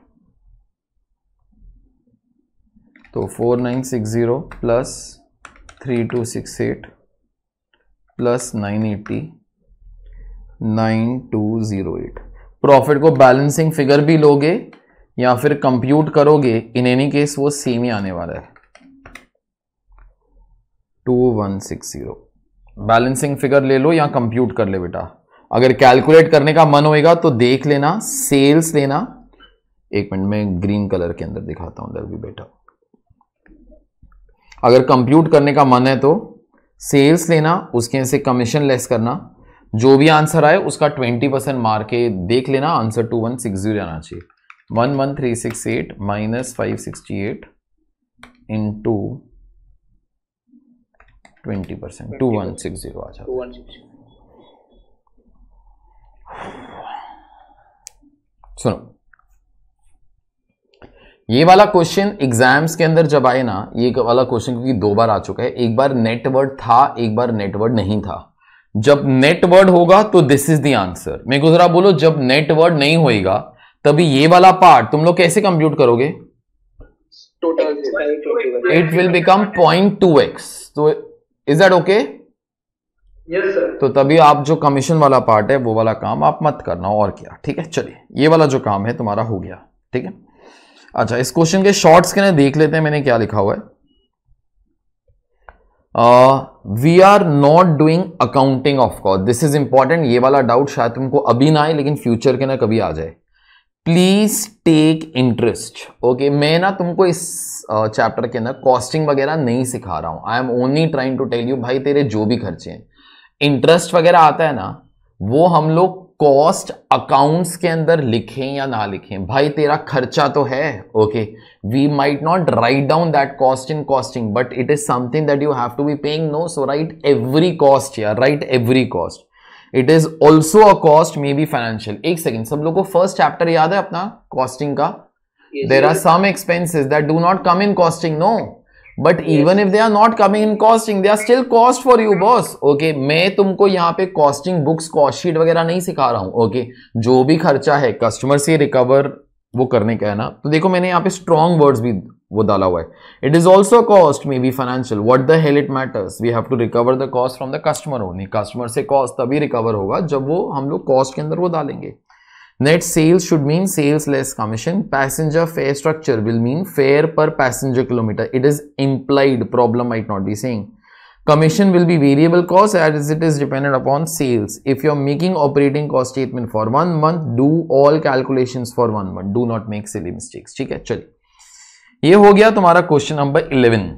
तो four nine six zero plus three two six eight plus nine eighty nine two zero eight profit को balancing figure भी लोगे या फिर कंप्यूट करोगे in any case वो same ही आने वाला है two one six zero balancing figure ले लो या कंप्यूट कर ले बेटा अगर कैलकुलेट करने का मन होएगा तो देख लेना सेल्स लेना एक मिनट में ग्रीन कलर के अंदर दिखाता हूं उधर भी बेटा अगर कंप्यूट करने का मन है तो सेल्स लेना उसके से कमीशन लेस करना जो भी आंसर आए उसका ट्वेंटी परसेंट मार के देख लेना answer two one six zero आना चाहिए one one three six eight minus five sixty eight into twenty percent two one six zero आ सुनो ये वाला क्वेश्चन एग्जाम्स के अंदर जब आए ना ये वाला क्वेश्चन क्योंकि दो बार आ चुका है एक बार नेटवर्ड था एक बार नेटवर्ड नहीं था जब नेट वर्ड होगा तो दिस इज दी आंसर मेरे को जरा बोलो जब नेट वर्ड नहीं होएगा तभी ये वाला पार्ट तुम लोग कैसे कंप्यूट करोगे it will become point two x तो इज दैट ओके तो तभी आप जो कमीशन वाला पार्ट है वो वाला काम आप मत करना और क्या ठीक है चलिए ये वाला जो काम है तुम्हारा हो गया ठीक है अच्छा इस क्वेश्चन के शॉर्ट्स के ना देख लेते हैं मैंने क्या लिखा हुआ है we are not doing accounting of cost this is important ये वाला डाउट शायद तुमको अभी ना आए लेकिन फ्यूचर के ना कभी आ जाए प्लीज टेक इंटरेस्ट ओके मैं ना तुमको इस चैप्टर uh, के अंदर कॉस्टिंग वगैरह नहीं सिखा रहा हूं I am only trying to tell you भाई तेरे जो भी खर्चे हैं इंटरेस्ट वगैरह आता है ना वो हम लोग कॉस्ट अकाउंट्स के अंदर लिखें या ना लिखें भाई तेरा खर्चा तो है okay we might not write down that cost in costing but it is something that you have to be paying no so write every cost या write every cost it is also a cost maybe financial एक second सब लोग को first chapter याद है अपना costing का there are some expenses that do not come in costing no but even if they are not coming in costing they are still cost for you boss okay मैं तुमको यहाँ पे costing books cost sheet वगैरह नहीं सिखा रहा हूँ okay okay? जो भी खर्चा है कस्टमर से रिकवर वो करने का है ना तो देखो मैंने यहाँ पे स्ट्रॉन्ग वर्ड्स भी वो डाला हुआ है it is also cost maybe financial what the hell it matters we have to recover the cost from the customer only customer से कॉस्ट तभी रिकवर होगा जब वो हम लोग कॉस्ट के अंदर वो डालेंगे net sales should mean sales less commission passenger fare structure will mean fare per passenger kilometre it is implied problem it not be sang commission will be variable cost it is it is depended upon sales if you are making operating cost statement for one month do all calculation for one month do not make silly mistakes ठीक है चलिए ये हो गया तुम्हारा question number eleven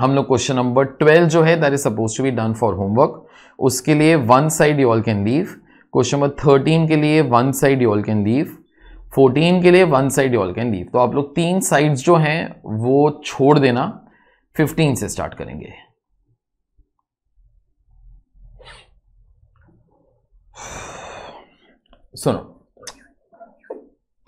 हम लोग question number twelve जो है that is suppose to be done for homework उसके लिए one side you all can leave question number thirteen के लिए one side you all can leave fourteen के लिए one side you all can leave तो आप लोग तीन साइड्स जो हैं वो छोड़ देना फिफ्टीन से स्टार्ट करेंगे सुनो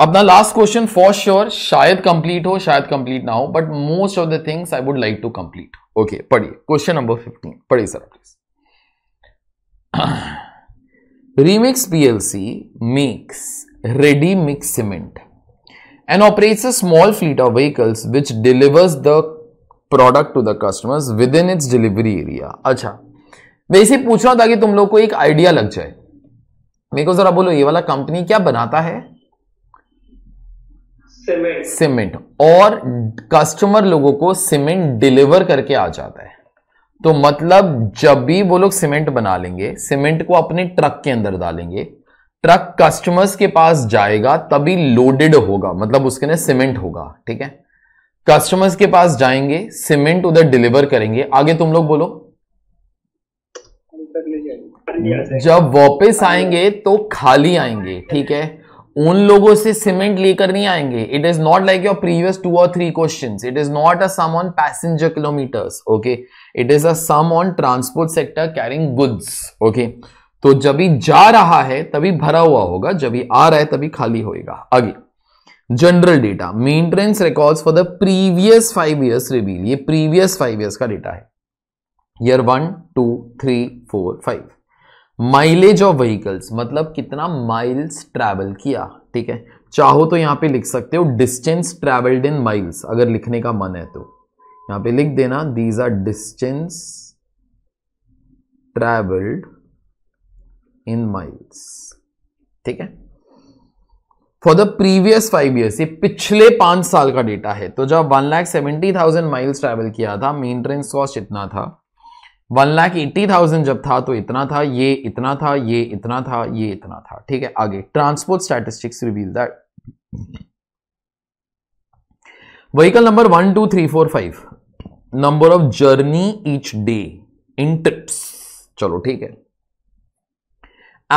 अपना लास्ट क्वेश्चन फॉर श्योर शायद कंप्लीट हो शायद कंप्लीट ना हो but most of the things I would like to complete okay पढ़िए क्वेश्चन नंबर फिफ्टीन पढ़िए sir please Remix PLC makes ready mix cement and operates a small fleet of vehicles which delivers the product to the customers within its delivery area अच्छा इसे पूछ रहा हूं ताकि तुम लोग को एक आइडिया लग जाए मेरे को जरा बोलो ये वाला कंपनी क्या बनाता है सीमेंट सीमेंट और कस्टमर लोगों को सीमेंट डिलीवर करके आ जाता है तो मतलब जब भी वो लोग सीमेंट बना लेंगे सीमेंट को अपने ट्रक के अंदर डालेंगे ट्रक कस्टमर्स के पास जाएगा तभी लोडेड होगा मतलब उसके ने सीमेंट होगा ठीक है कस्टमर्स के पास जाएंगे सीमेंट उधर डिलीवर करेंगे आगे तुम लोग बोलो जब वापस आएंगे तो खाली आएंगे ठीक है उन लोगों से सीमेंट लेकर नहीं आएंगे it is not like your previous two और three question it is not a sum on passenger kilometres okay it is a sum on transport sector carrying goods okay तो जब भी जा रहा है तभी भरा हुआ होगा जब भी आ रहा है तभी खाली होएगा आगे general data maintenance records for the previous five years reveal ये प्रीवियस फाइव ईयर्स का डेटा है year one two three four five mileage of vehicles मतलब कितना माइल्स ट्रैवल किया ठीक है चाहो तो यहाँ पे लिख सकते हो डिस्टेंस ट्रैवल्ड इन माइल्स अगर लिखने का मन है तो यहाँ पे लिख देना these are distance travelled in miles ठीक है for the previous five years ये पिछले पांच साल का डेटा है तो जब one lakh seventy thousand miles travel किया था मेंटेनेंस कॉस्ट इतना था वन लाख एट्टी थाउजेंड जब था तो इतना था ये इतना था ये इतना था ये इतना था ठीक है आगे transport statistics reveal that vehicle number one two three four five number of journey each day in trips चलो ठीक है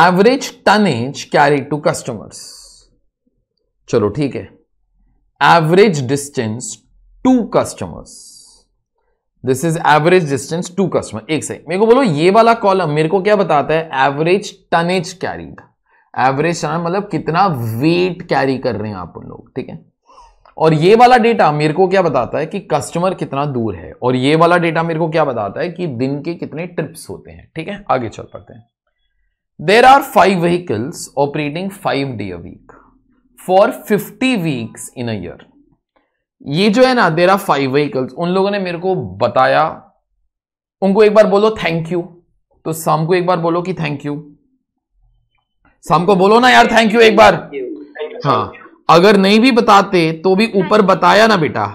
average tonnage carry to customers चलो ठीक है average distance to customers this is average distance to customer एक से मेरे को बोलो ये वाला कॉलम मेरे को क्या बताता है average tonnage carried average ton मतलब कितना वेट कैरी कर रहे हैं आप उन लोग ठीक है और ये वाला डेटा मेरे को क्या बताता है कि कस्टमर कितना दूर है और ये वाला डेटा मेरे को क्या बताता है कि दिन के कितने ट्रिप्स होते हैं ठीक है आगे चल पड़ते हैं there are five vehicles operating five day a week for fifty weeks in a year ये जो है ना देर आर फाइव व्हीकल्स उन लोगों ने मेरे को बताया उनको एक बार बोलो थैंक यू तो शाम को एक बार बोलो कि थैंक यू शाम को बोलो ना यार थैंक यू एक बार हाँ अगर नहीं भी बताते तो भी ऊपर बताया ना बेटा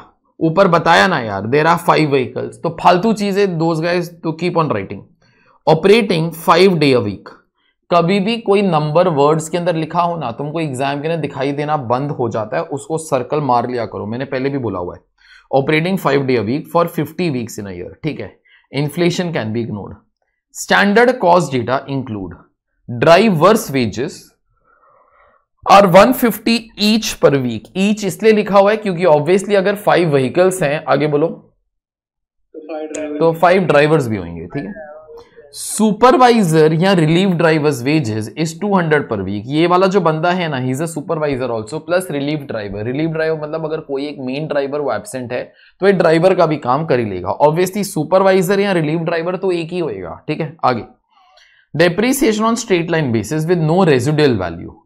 ऊपर बताया ना यार देर आर फाइव व्हीकल्स तो फालतू चीजें those guys to keep on writing operating five day a week कभी भी कोई नंबर वर्ड्स के अंदर लिखा हो ना तुमको एग्जाम के अंदर दिखाई देना बंद हो जाता है उसको सर्कल मार लिया करो मैंने पहले भी बोला हुआ है operating five day a week for fifty weeks in a ठीक है inflation can be ignored standard cost data include drivers wages और 150 ईच पर वीक ईच इसलिए लिखा हुआ है क्योंकि ऑब्वियसली अगर फाइव व्हीकल्स हैं आगे बोलो तो फाइव ड्राइवर्स तो भी होंगे ठीक है सुपरवाइजर या रिलीव ड्राइवर्स वेजेस इज 200 पर वीक ये वाला जो बंदा है ना is a supervisor also plus relieve driver relieve driver मतलब अगर कोई एक मेन ड्राइवर वो एबसेंट है तो ये ड्राइवर का भी काम कर ही लेगा ऑब्वियसली सुपरवाइजर या रिलीव ड्राइवर तो एक ही होएगा ठीक है आगे depreciation on straight line basis with no residual value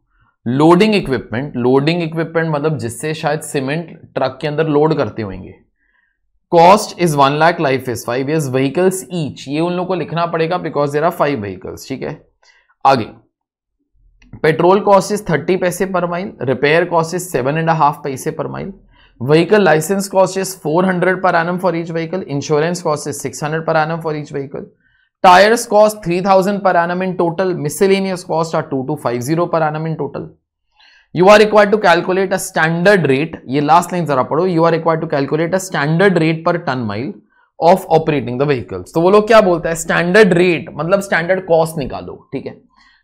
loading equipment loading equipment मतलब जिससे शायद सीमेंट ट्रक के अंदर लोड करते होंगे cost is one lakh life is five years vehicles each ये उन लोगों को लिखना पड़ेगा because there are five vehicles ठीक है आगे petrol cost is thirty paise per mile repair cost is seven and half paise per mile vehicle licence cost is four hundred per annum for each vehicle insurance cost is six hundred per annum for each vehicle tyres cost three thousand per annum in total miscellaneous cost are two two five zero per annum in total you are required to calculate a standard rate ये last line जरा पढ़ो you are required to calculate a standard rate per ton mile of operating the vehicles तो वो लोग क्या बोलते हैं standard rate मतलब स्टैंडर्ड कॉस्ट निकालो ठीक है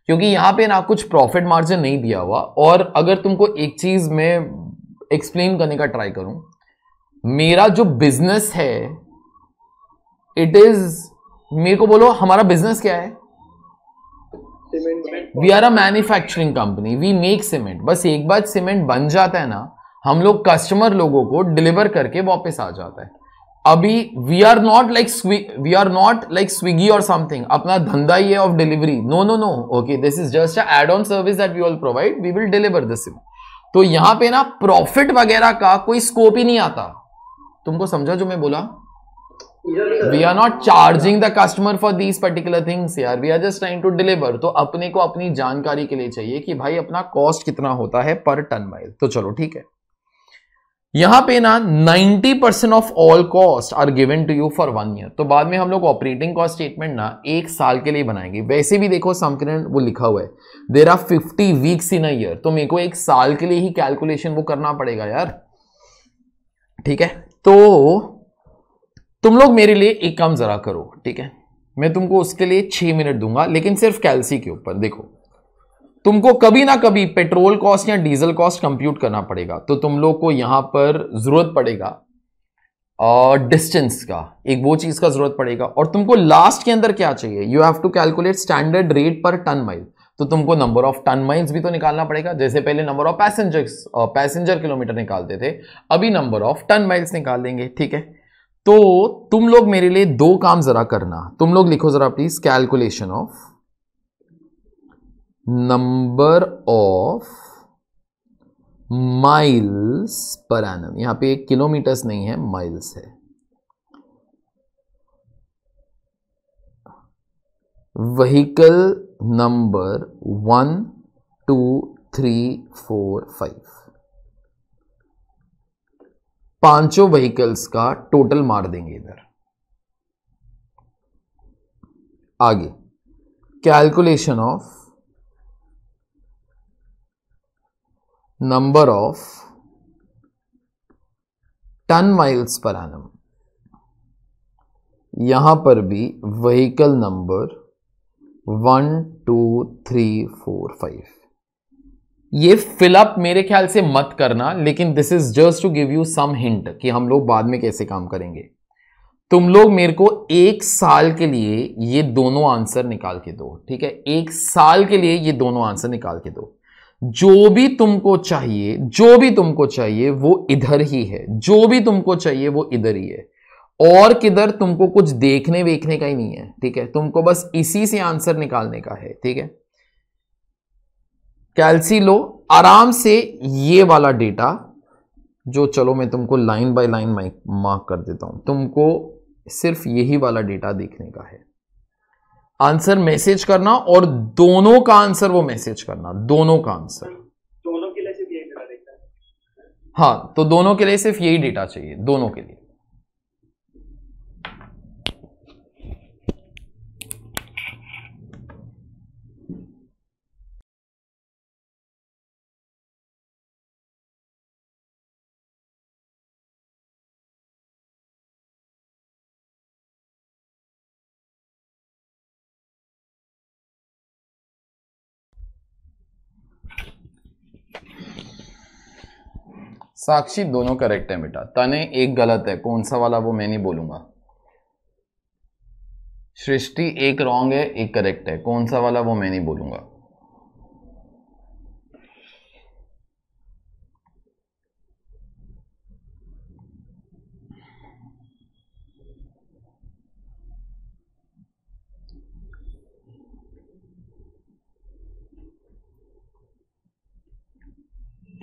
क्योंकि यहां पे ना कुछ प्रॉफिट मार्जिन नहीं दिया हुआ और अगर तुमको एक चीज में एक्सप्लेन करने का ट्राई करूं मेरा जो बिजनेस है इट इज मेरे को बोलो हमारा बिजनेस क्या है we are a manufacturing company we make cement बस एक बार सीमेंट बन जाता है ना हम लोग कस्टमर लोगों को डिलीवर करके वापस आ जाता है अभी we are not like we are not like Swiggy और समथिंग अपना धंधा ही है of delivery no no no okay this is just add on service that we will provide we will deliver the cement तो यहां पे ना प्रॉफिट वगैरह का कोई स्कोप ही नहीं आता तुमको समझा जो मैं बोला we are not charging the customer for these particular things यार we are just trying to deliver तो अपने को अपनी जानकारी के लिए चाहिए कि भाई अपना कॉस्ट कितना होता है पर टन माइल तो चलो ठीक है यहां पे ना 90% percent of all cost are given to you for one year तो बाद में हम लोग ऑपरेटिंग कॉस्ट स्टेटमेंट ना एक साल के लिए बनाएंगे वैसे भी देखो समकरण वो लिखा हुआ है there are 50 weeks in a year तो मेरे को एक साल के लिए ही कैलकुलेशन वो करना पड़ेगा यार ठीक है तो तुम लोग मेरे लिए एक काम ज़रा करो ठीक है मैं तुमको उसके लिए छह मिनट दूंगा लेकिन सिर्फ कैलसी के ऊपर देखो तुमको कभी ना कभी पेट्रोल कॉस्ट या डीजल कॉस्ट कंप्यूट करना पड़ेगा तो तुम लोग को यहां पर ज़रूरत पड़ेगा और डिस्टेंस का एक वो चीज़ का ज़रूरत पड़ेगा और तुमको लास्ट के अंदर क्या चाहिए you have to calculate standard rate per ton mile तो तुमको नंबर ऑफ टन माइल्स भी तो निकालना पड़ेगा जैसे पहले number of passengers passenger kilometre निकालते थे अभी नंबर ऑफ टन माइल्स निकाल देंगे ठीक है तो तुम लोग मेरे लिए दो काम जरा करना तुम लोग लिखो जरा please calculation of number of miles per annum यहां पे किलोमीटर्स नहीं है माइल्स है vehicle number one two three four five पांचों व्हीकल्स का टोटल मार देंगे इधर आगे calculation of number of ton miles per annum यहां पर भी vehicle number one two three four five ये फिलअप मेरे ख्याल से मत करना लेकिन this is just to give you some hint कि हम लोग बाद में कैसे काम करेंगे तुम लोग मेरे को एक साल के लिए ये दोनों आंसर निकाल के दो ठीक है एक साल के लिए ये दोनों आंसर निकाल के दो जो भी तुमको चाहिए जो भी तुमको चाहिए वो इधर ही है जो भी तुमको चाहिए वो इधर ही है और किधर तुमको कुछ देखने वेखने का ही नहीं है ठीक है तुमको बस इसी से आंसर निकालने का है ठीक है कैलसी लो आराम से ये वाला डेटा जो चलो मैं तुमको लाइन बाय लाइन मार्क कर देता हूं तुमको सिर्फ यही वाला डेटा देखने का है आंसर मैसेज करना और दोनों का आंसर वो मैसेज करना दोनों का आंसर दोनों के लिए सिर्फ यही डेटा हाँ तो दोनों के लिए सिर्फ यही डेटा चाहिए दोनों के लिए साक्षी दोनों करेक्ट है बेटा तने एक गलत है कौन सा वाला वो मैं नहीं बोलूंगा सृष्टि एक रॉन्ग है एक करेक्ट है कौन सा वाला वो मैं नहीं बोलूंगा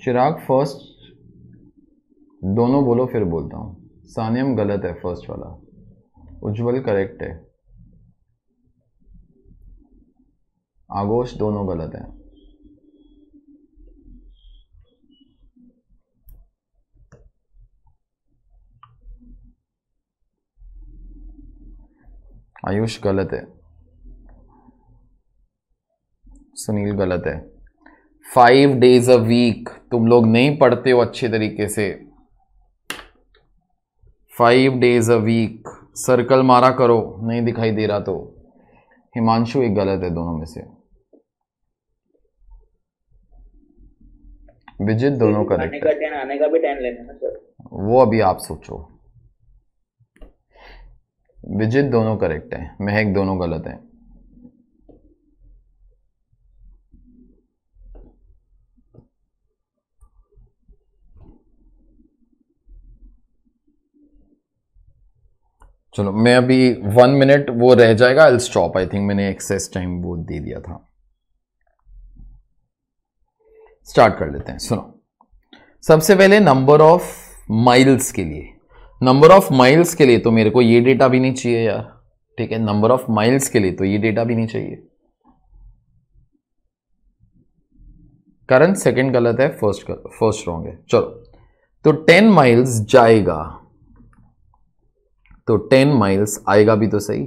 चिराग फर्स्ट दोनों बोलो फिर बोलता हूँ सानियम गलत है फर्स्ट वाला उज्जवल करेक्ट है आगोश दोनों गलत है आयुष गलत है सुनील गलत है फाइव डेज अ वीक तुम लोग नहीं पढ़ते हो अच्छे तरीके से five days a week circle मारा करो नहीं दिखाई दे रहा तो हिमांशु एक गलत है दोनों में से विजित दोनों करेक्ट आने का भी टाइम लेना सर वो अभी आप सोचो विजित दोनों करेक्ट है महक दोनों गलत हैं चलो मैं अभी वन मिनट वो रह जाएगा आई स्टॉप आई थिंक मैंने एक्सेस टाइम वो दे दिया था स्टार्ट कर लेते हैं सुनो सबसे पहले नंबर ऑफ माइल्स के लिए नंबर ऑफ माइल्स के लिए तो मेरे को ये डेटा भी नहीं चाहिए यार ठीक है नंबर ऑफ माइल्स के लिए तो ये डेटा भी नहीं चाहिए करंट सेकंड गलत है फर्स्ट फर्स्ट रॉन्ग है चलो तो टेन माइल्स जाएगा तो टेन माइल्स आएगा भी तो सही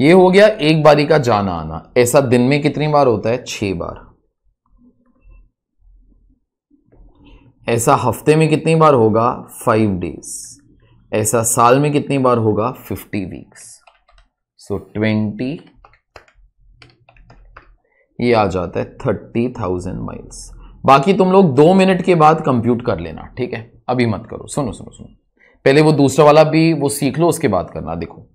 ये हो गया एक बारी का जाना आना ऐसा दिन में कितनी बार होता है छह बार ऐसा हफ्ते में कितनी बार होगा फाइव डेज ऐसा साल में कितनी बार होगा फिफ्टी वीक्स सो ट्वेंटी ये आ जाता है थर्टी थाउजेंड माइल्स बाकी तुम लोग दो मिनट के बाद कंप्यूट कर लेना ठीक है अभी मत करो सुनो सुनो सुनो पहले वो दूसरा वाला भी वो सीख लो उसके बाद करना देखो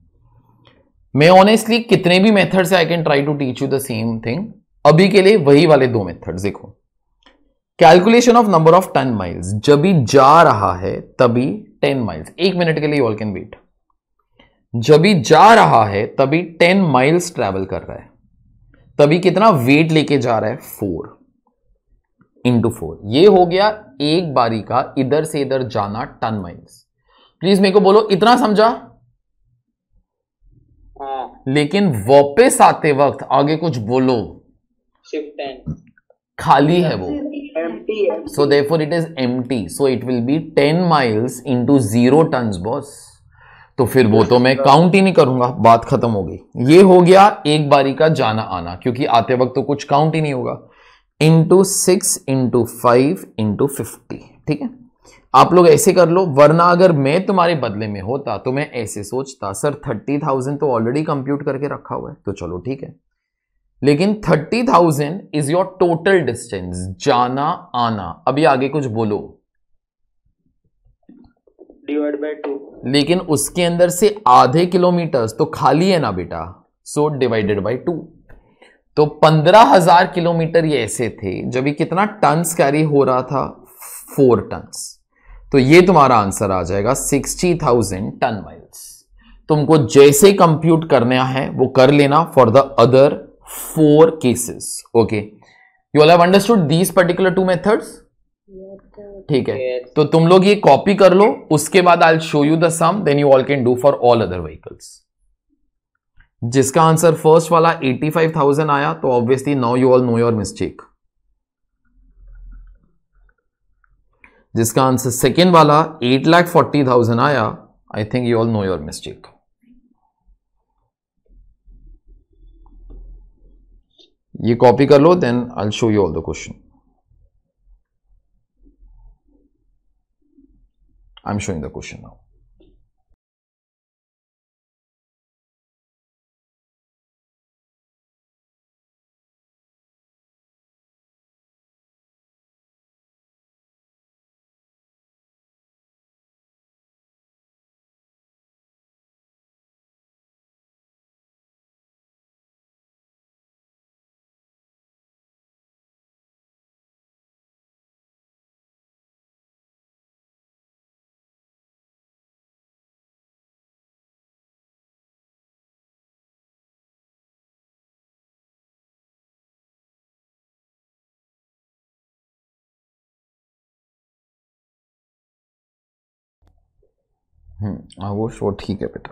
मैं ऑनेस्टली कितने भी मेथड से I can try to teach you the same thing अभी के लिए वही वाले दो मेथड्स देखो calculation of number of ten miles जब भी जा रहा है तभी टेन माइल्स एक मिनट के लिए ऑल कैन वेट जब भी जा रहा है तभी टेन माइल्स ट्रेवल कर रहा है तभी कितना वेट लेके जा रहा है फोर इंटू फोर ये हो गया एक बारी का इधर से इधर जाना टन माइल्स प्लीज मेरे को बोलो इतना समझा हाँ। लेकिन वापस आते वक्त आगे कुछ बोलो खाली है वो so they four it is M T so it will be ten miles into zero ton boss तो फिर वो तो मैं काउंट ही नहीं करूंगा बात खत्म हो गई ये हो गया एक बारी का जाना आना क्योंकि आते वक्त तो कुछ काउंट ही नहीं होगा into six into five into fifty ठीक है आप लोग ऐसे कर लो वरना अगर मैं तुम्हारे बदले में होता तो मैं ऐसे सोचता सर थर्टी थाउजेंड तो ऑलरेडी कंप्यूट करके रखा हुआ है तो चलो ठीक है लेकिन thirty thousand is your total distance जाना आना अभी आगे कुछ बोलो डिवाइड बाय टू लेकिन उसके अंदर से आधे किलोमीटर तो खाली है ना बेटा सो डिवाइडेड बाई टू तो पंद्रह हजार किलोमीटर ये ऐसे थे जब भी कितना टन्स कैरी हो रहा था फोर टन्स तो ये तुम्हारा आंसर आ जाएगा सिक्सटी थाउजेंड टन माइल्स तुमको जैसे कंप्यूट करना है वो कर लेना for the other four cases okay you all have understood these particular two methods ठीक है तो तुम लोग ये कॉपी कर लो उसके बाद I show you the sum then you all can do for all other vehicles जिसका आंसर फर्स्ट वाला 85,000 आया तो obviously now you all know your mistake जिसका आंसर सेकेंड वाला एट लाख फोर्टी थाउजेंड आया I think you all know your mistake ये copy कर लो then I show you all the question I am showing the question now hmm, हाँ वो show ठीक है बेटा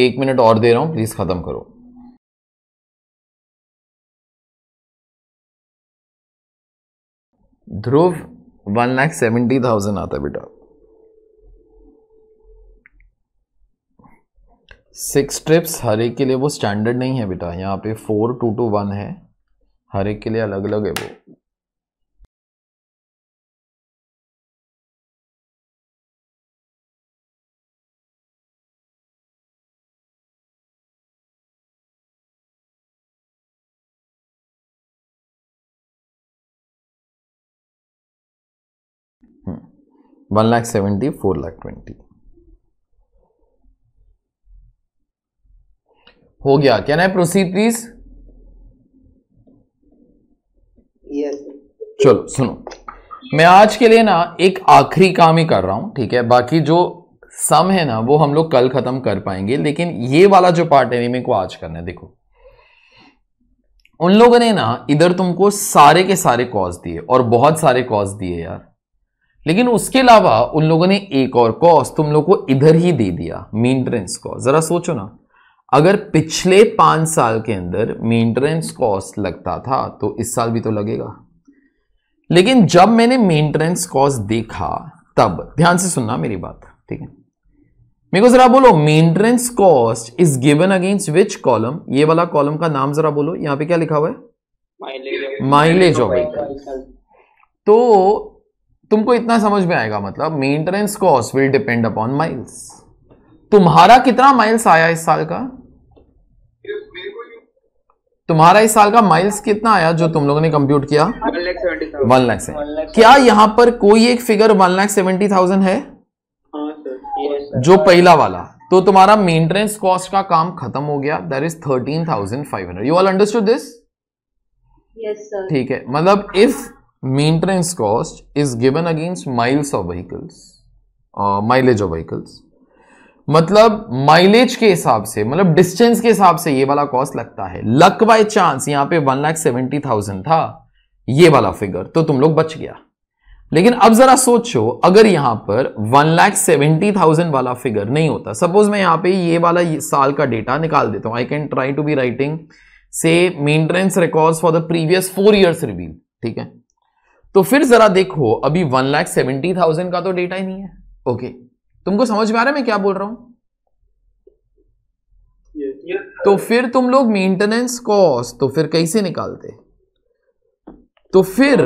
एक मिनट और दे रहा हूं प्लीज़ ख़त्म करो Dhruv one lakh seventy thousand आता है बेटा सिक्स ट्रिप्स हर एक के लिए वो स्टैंडर्ड नहीं है बेटा यहाँ पे फोर टू टू वन है हर एक के लिए अलग अलग है वो one lakh seventy four lakh twenty हो गया कैन आई प्रोसीड प्लीज चलो सुनो मैं आज के लिए ना एक आखिरी काम ही कर रहा हूं ठीक है बाकी जो सम है ना वो हम लोग कल खत्म कर पाएंगे लेकिन ये वाला जो पार्ट है को आज करना है देखो उन लोगों ने ना इधर तुमको सारे के सारे कॉज दिए और बहुत सारे कॉज दिए यार लेकिन उसके अलावा उन लोगों ने एक और कॉस्ट तुम लोग को इधर ही दे दिया मेंटेनेंस कॉस्ट जरा सोचो ना अगर पिछले पांच साल के अंदर मेंटेनेंस कॉस्ट लगता था तो इस साल भी तो लगेगा लेकिन जब मैंने मेंटेनेंस कॉस्ट देखा तब ध्यान से सुनना मेरी बात ठीक है मेरे को जरा बोलो maintenance cost is given against which column ये वाला कॉलम का नाम जरा बोलो यहां पे क्या लिखा हुआ है माइलेज ऑफ व्हीकल तो तुमको इतना समझ में आएगा मतलब maintenance cost will depend upon miles तुम्हारा कितना माइल्स आया इस साल का तुम्हारा इस साल का माइल्स कितना आया जो तुम लोगों ने कंप्यूट किया वन लाख से क्या यहां पर कोई एक figure one lakh seventy thousand है हाँ, जो पहला वाला तो तुम्हारा मेंटेनेंस कॉस्ट का काम खत्म हो गया that is thirteen thousand five hundred you all understood this ठीक है मतलब if maintenance cost is given against miles of vehicles mileage of vehicles मतलब माइलेज के हिसाब से मतलब डिस्टेंस के हिसाब से ये वाला कॉस्ट लगता है लक बाय चांस यहां पे वन लाख सेवेंटी थाउजेंड था ये वाला फिगर तो तुम लोग बच गया लेकिन अब जरा सोचो अगर यहां पर वन लाख सेवेंटी थाउजेंड वाला फिगर नहीं होता सपोज मैं यहां पे ये वाला ये साल का डेटा निकाल देता हूं I can try to be writing से maintenance records for the previous four years review ठीक है तो फिर जरा देखो अभी वन लाख सेवेंटी थाउजेंड का तो डेटा ही नहीं है ओके तुमको समझ में आ रहा है मैं क्या बोल रहा हूं तो फिर तुम लोग मेंटेनेंस कॉस्ट तो फिर कैसे निकालते तो फिर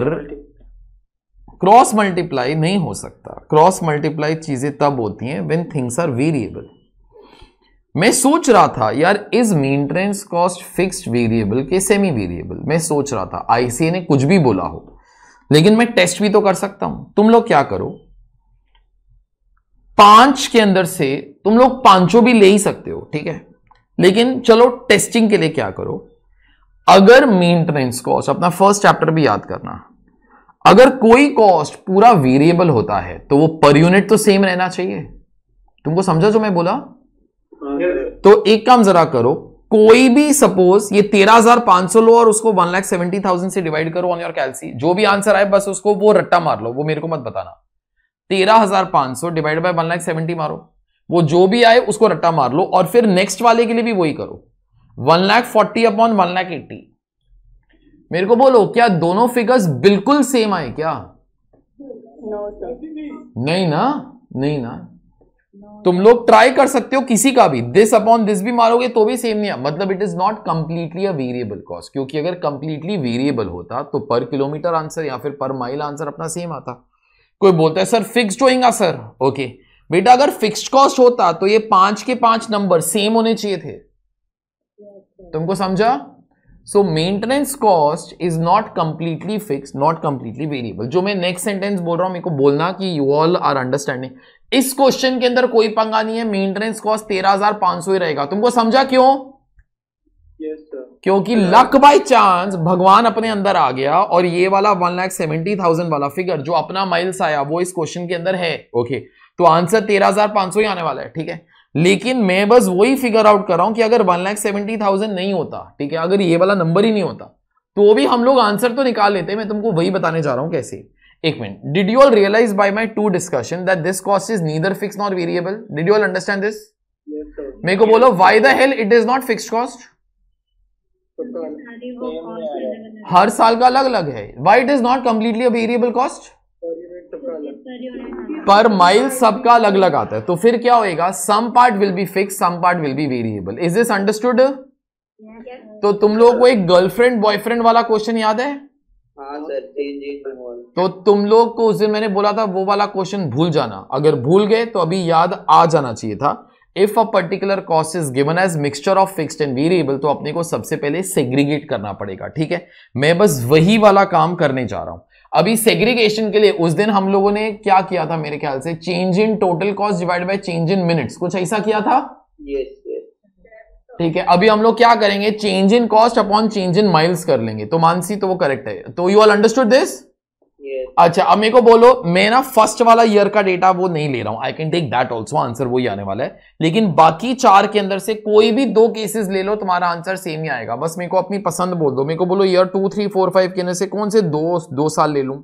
क्रॉस मल्टीप्लाई नहीं हो सकता क्रॉस मल्टीप्लाई चीजें तब होती हैं व्हेन थिंग्स आर वेरिएबल मैं सोच रहा था यार is maintenance cost fixed variable के सेमी वेरिएबल मैं सोच रहा था आईसीए ने कुछ भी बोला हो लेकिन मैं टेस्ट भी तो कर सकता हूं तुम लोग क्या करो पांच के अंदर से तुम लोग पांचों भी ले ही सकते हो ठीक है लेकिन चलो टेस्टिंग के लिए क्या करो अगर मेंटेनेंस कॉस्ट अपना फर्स्ट चैप्टर भी याद करना अगर कोई कॉस्ट पूरा वेरिएबल होता है तो वो पर यूनिट तो सेम रहना चाहिए तुमको समझा जो मैं बोला तो एक काम जरा करो कोई भी सपोज ये तेरह हजार पांच सौ लो और उसको वन लाख सेवेंटी थाउजेंड से डिवाइड करो ऑन योर कैलसी जो भी आंसर आए बस उसको वो रट्टा मार लो वो मेरे को मत बताना तेरह हजार पांच सौ divide by one lakh seventy मारो वो जो भी आए उसको रट्टा मार लो और फिर नेक्स्ट वाले के लिए भी वही करो one lakh forty upon one lakh eighty मेरे को बोलो क्या दोनों फिगर्स बिल्कुल सेम आए क्या no, नहीं ना नहीं ना तुम लोग ट्राई कर सकते हो किसी का भी दिस अपॉन दिस भी मारोगे तो भी सेम नहीं है मतलब it is not completely a variable cost क्योंकि अगर कंप्लीटली वेरिएबल होता तो पर किलोमीटर आंसर या फिर पर माइल आंसर अपना सेम आता कोई बोलता है सर फिक्स्ड होएगा सर ओके बेटा अगर फिक्स्ड कॉस्ट होता तो ये पांच के पांच नंबर सेम होने चाहिए थे तुमको समझा so maintenance cost is not completely fix not completely variable जो मैं नेक्स्ट सेंटेंस बोल रहा हूं मेरे को बोलना कि यू ऑल आर अंडरस्टैंडिंग इस क्वेश्चन के अंदर कोई पंगा नहीं है मेंटेनेंस कॉस्ट तेरह हजार पांच सौ ही रहेगा तुमको समझा क्यों yes, क्योंकि लक बाय चांस भगवान अपने अंदर आ गया और ये वाला वन लाख सेवेंटी थाउजेंड वाला फिगर जो अपना माइल्स आया वो इस क्वेश्चन के अंदर है ओके तो आंसर तेरह हजार पांच सौ ही आने वाला है ठीक है लेकिन मैं बस वही फिगर आउट कर रहा हूं कि अगर वन लाख सेवेंटी थाउजेंड नहीं होता ठीक है अगर ये वाला नंबर ही नहीं होता तो भी हम लोग आंसर तो निकाल लेते मैं तुमको वही बताने जा रहा हूं कैसे एक minute did you all realise by my to discussion that this cost is neither fix nor variable did you all understand this मेरे को बोलो why the hell it is not fix cost हर साल का अलग अलग है why it is not completely a variable cost per mile सबका अलग अलग आता है तो फिर क्या होएगा some part will be fix some part will be variable is this understood तो तुम लोगों को एक गर्लफ्रेंड बॉयफ्रेंड वाला क्वेश्चन याद है हाँ, तो तुम लोग को उस दिन मैंने बोला था वो वाला क्वेश्चन भूल जाना अगर भूल गए तो अभी याद आ जाना चाहिए था if a particular cost is given as mixture of fix and variable तो अपने को सबसे पहले सेग्रीगेट करना पड़ेगा ठीक है मैं बस वही वाला काम करने जा रहा हूं अभी सेग्रीगेशन के लिए उस दिन हम लोगों ने क्या किया था मेरे ख्याल से change in total cost divide by change in minutes कुछ ऐसा किया था yes. ठीक है अभी हम लोग क्या करेंगे change in cost upon change in miles कर लेंगे तो मानसी तो वो करेक्ट है तो यू ऑल अंडरस्टूड दिस अच्छा अब मेरे को बोलो मैं ना फर्स्ट वाला ईयर का डेटा वो नहीं ले रहा हूं I can take that also answer वही आने वाला है लेकिन बाकी चार के अंदर से कोई भी दो केसेस ले लो तुम्हारा आंसर सेम ही आएगा बस मेरे को अपनी पसंद बोल दो मेरे को बोलो year two three four five के अंदर से कौन से दो दो साल ले लू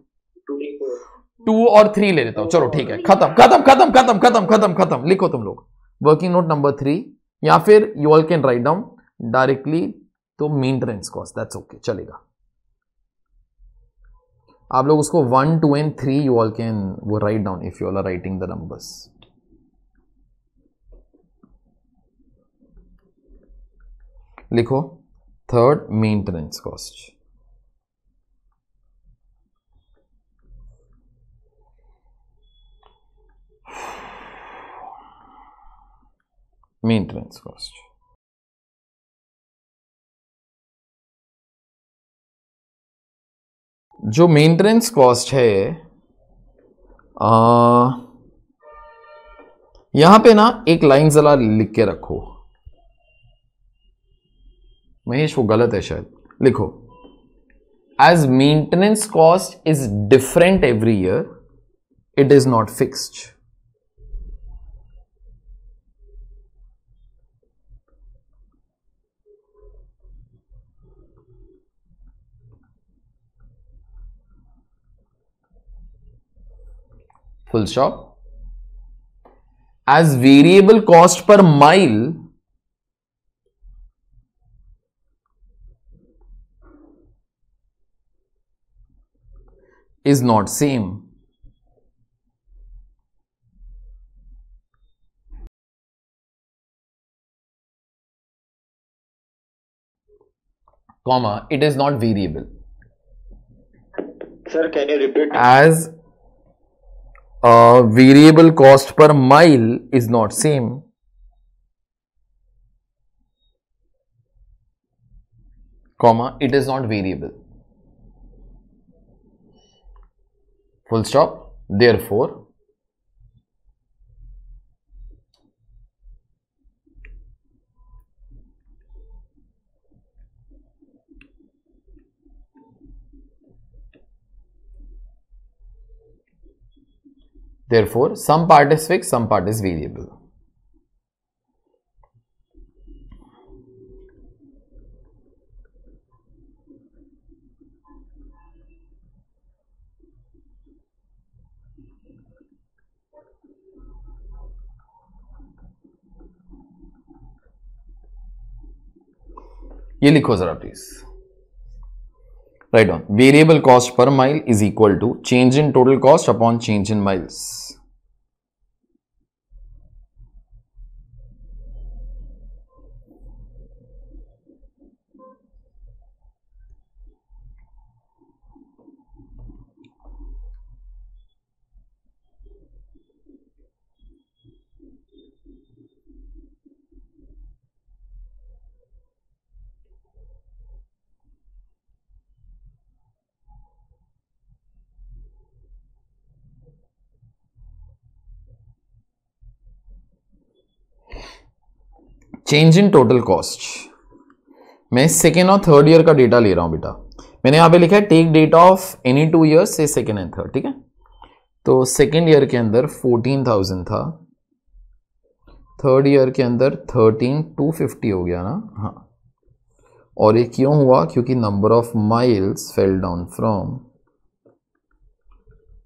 टू और थ्री ले लेता हूं चलो ठीक है खत्म खत्म खत्म खत्म खत्म खत्म खत्म लिखो तुम लोग वर्किंग नोट नंबर थ्री या फिर you all can write down directly तो मेंटेनेंस कॉस्ट दैट्स ओके चलेगा आप लोग उसको one two and three you all can वो write down if you all are writing the numbers लिखो third maintenance cost maintenance cost. जो maintenance cost है आ, यहां पे ना एक लाइन जरा लिख के रखो महेश वो गलत है शायद लिखो as maintenance cost is different every year it is not fixed full stop. As variable cost per mile is not same. comma it is not variable sir can you repeat as uh, variable cost per mile is not same. comma it is not variable full stop therefore Therefore, some part is fixed, some part is variable. ये लिखो जरा please write down variable cost per mile is equal to change in total cost upon change in miles change in total cost मैं second और third year का data ले रहा हूँ बेटा मैंने यहाँ पे लिखा है take data of any two year से सेकेंड एंड थर्ड ठीक है तो सेकेंड ईयर के अंदर फोर्टीन थाउजेंड था थर्ड ईयर के अंदर थर्टीन टू फिफ्टी हो गया ना हाँ और ये क्यों हुआ क्योंकि number of miles fell down from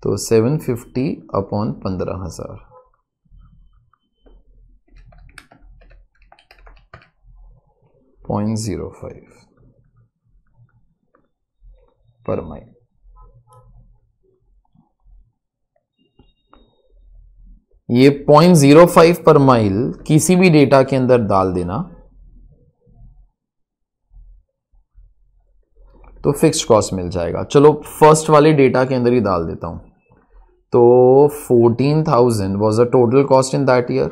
तो सेवन फिफ्टी अपॉन पंद्रह हज़ार 0.05 per mile. ये 0.05 पर माइल किसी भी डेटा के अंदर डाल देना तो फिक्स कॉस्ट मिल जाएगा चलो फर्स्ट वाले डेटा के अंदर ही डाल देता हूं तो 14,000 was the total cost in that year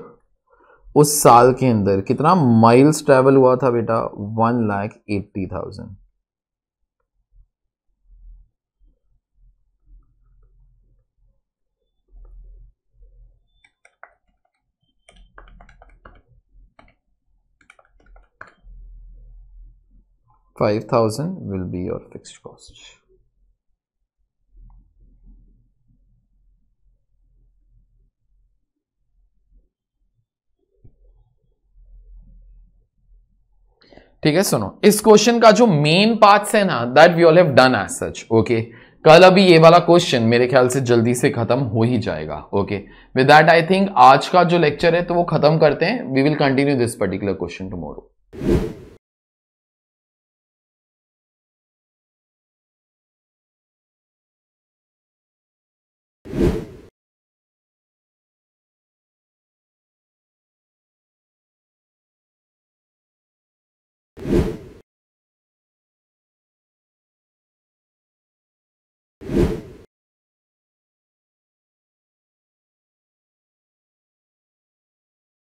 उस साल के अंदर कितना माइल्स ट्रेवल हुआ था बेटा one lakh eighty thousand five thousand will be your fixed cost ठीक है सुनो इस क्वेश्चन का जो मेन पार्ट है ना that we all have done as such okay कल अभी ये वाला क्वेश्चन मेरे ख्याल से जल्दी से खत्म हो ही जाएगा okay with that I think आज का जो लेक्चर है तो वो खत्म करते हैं we will continue this particular question tomorrow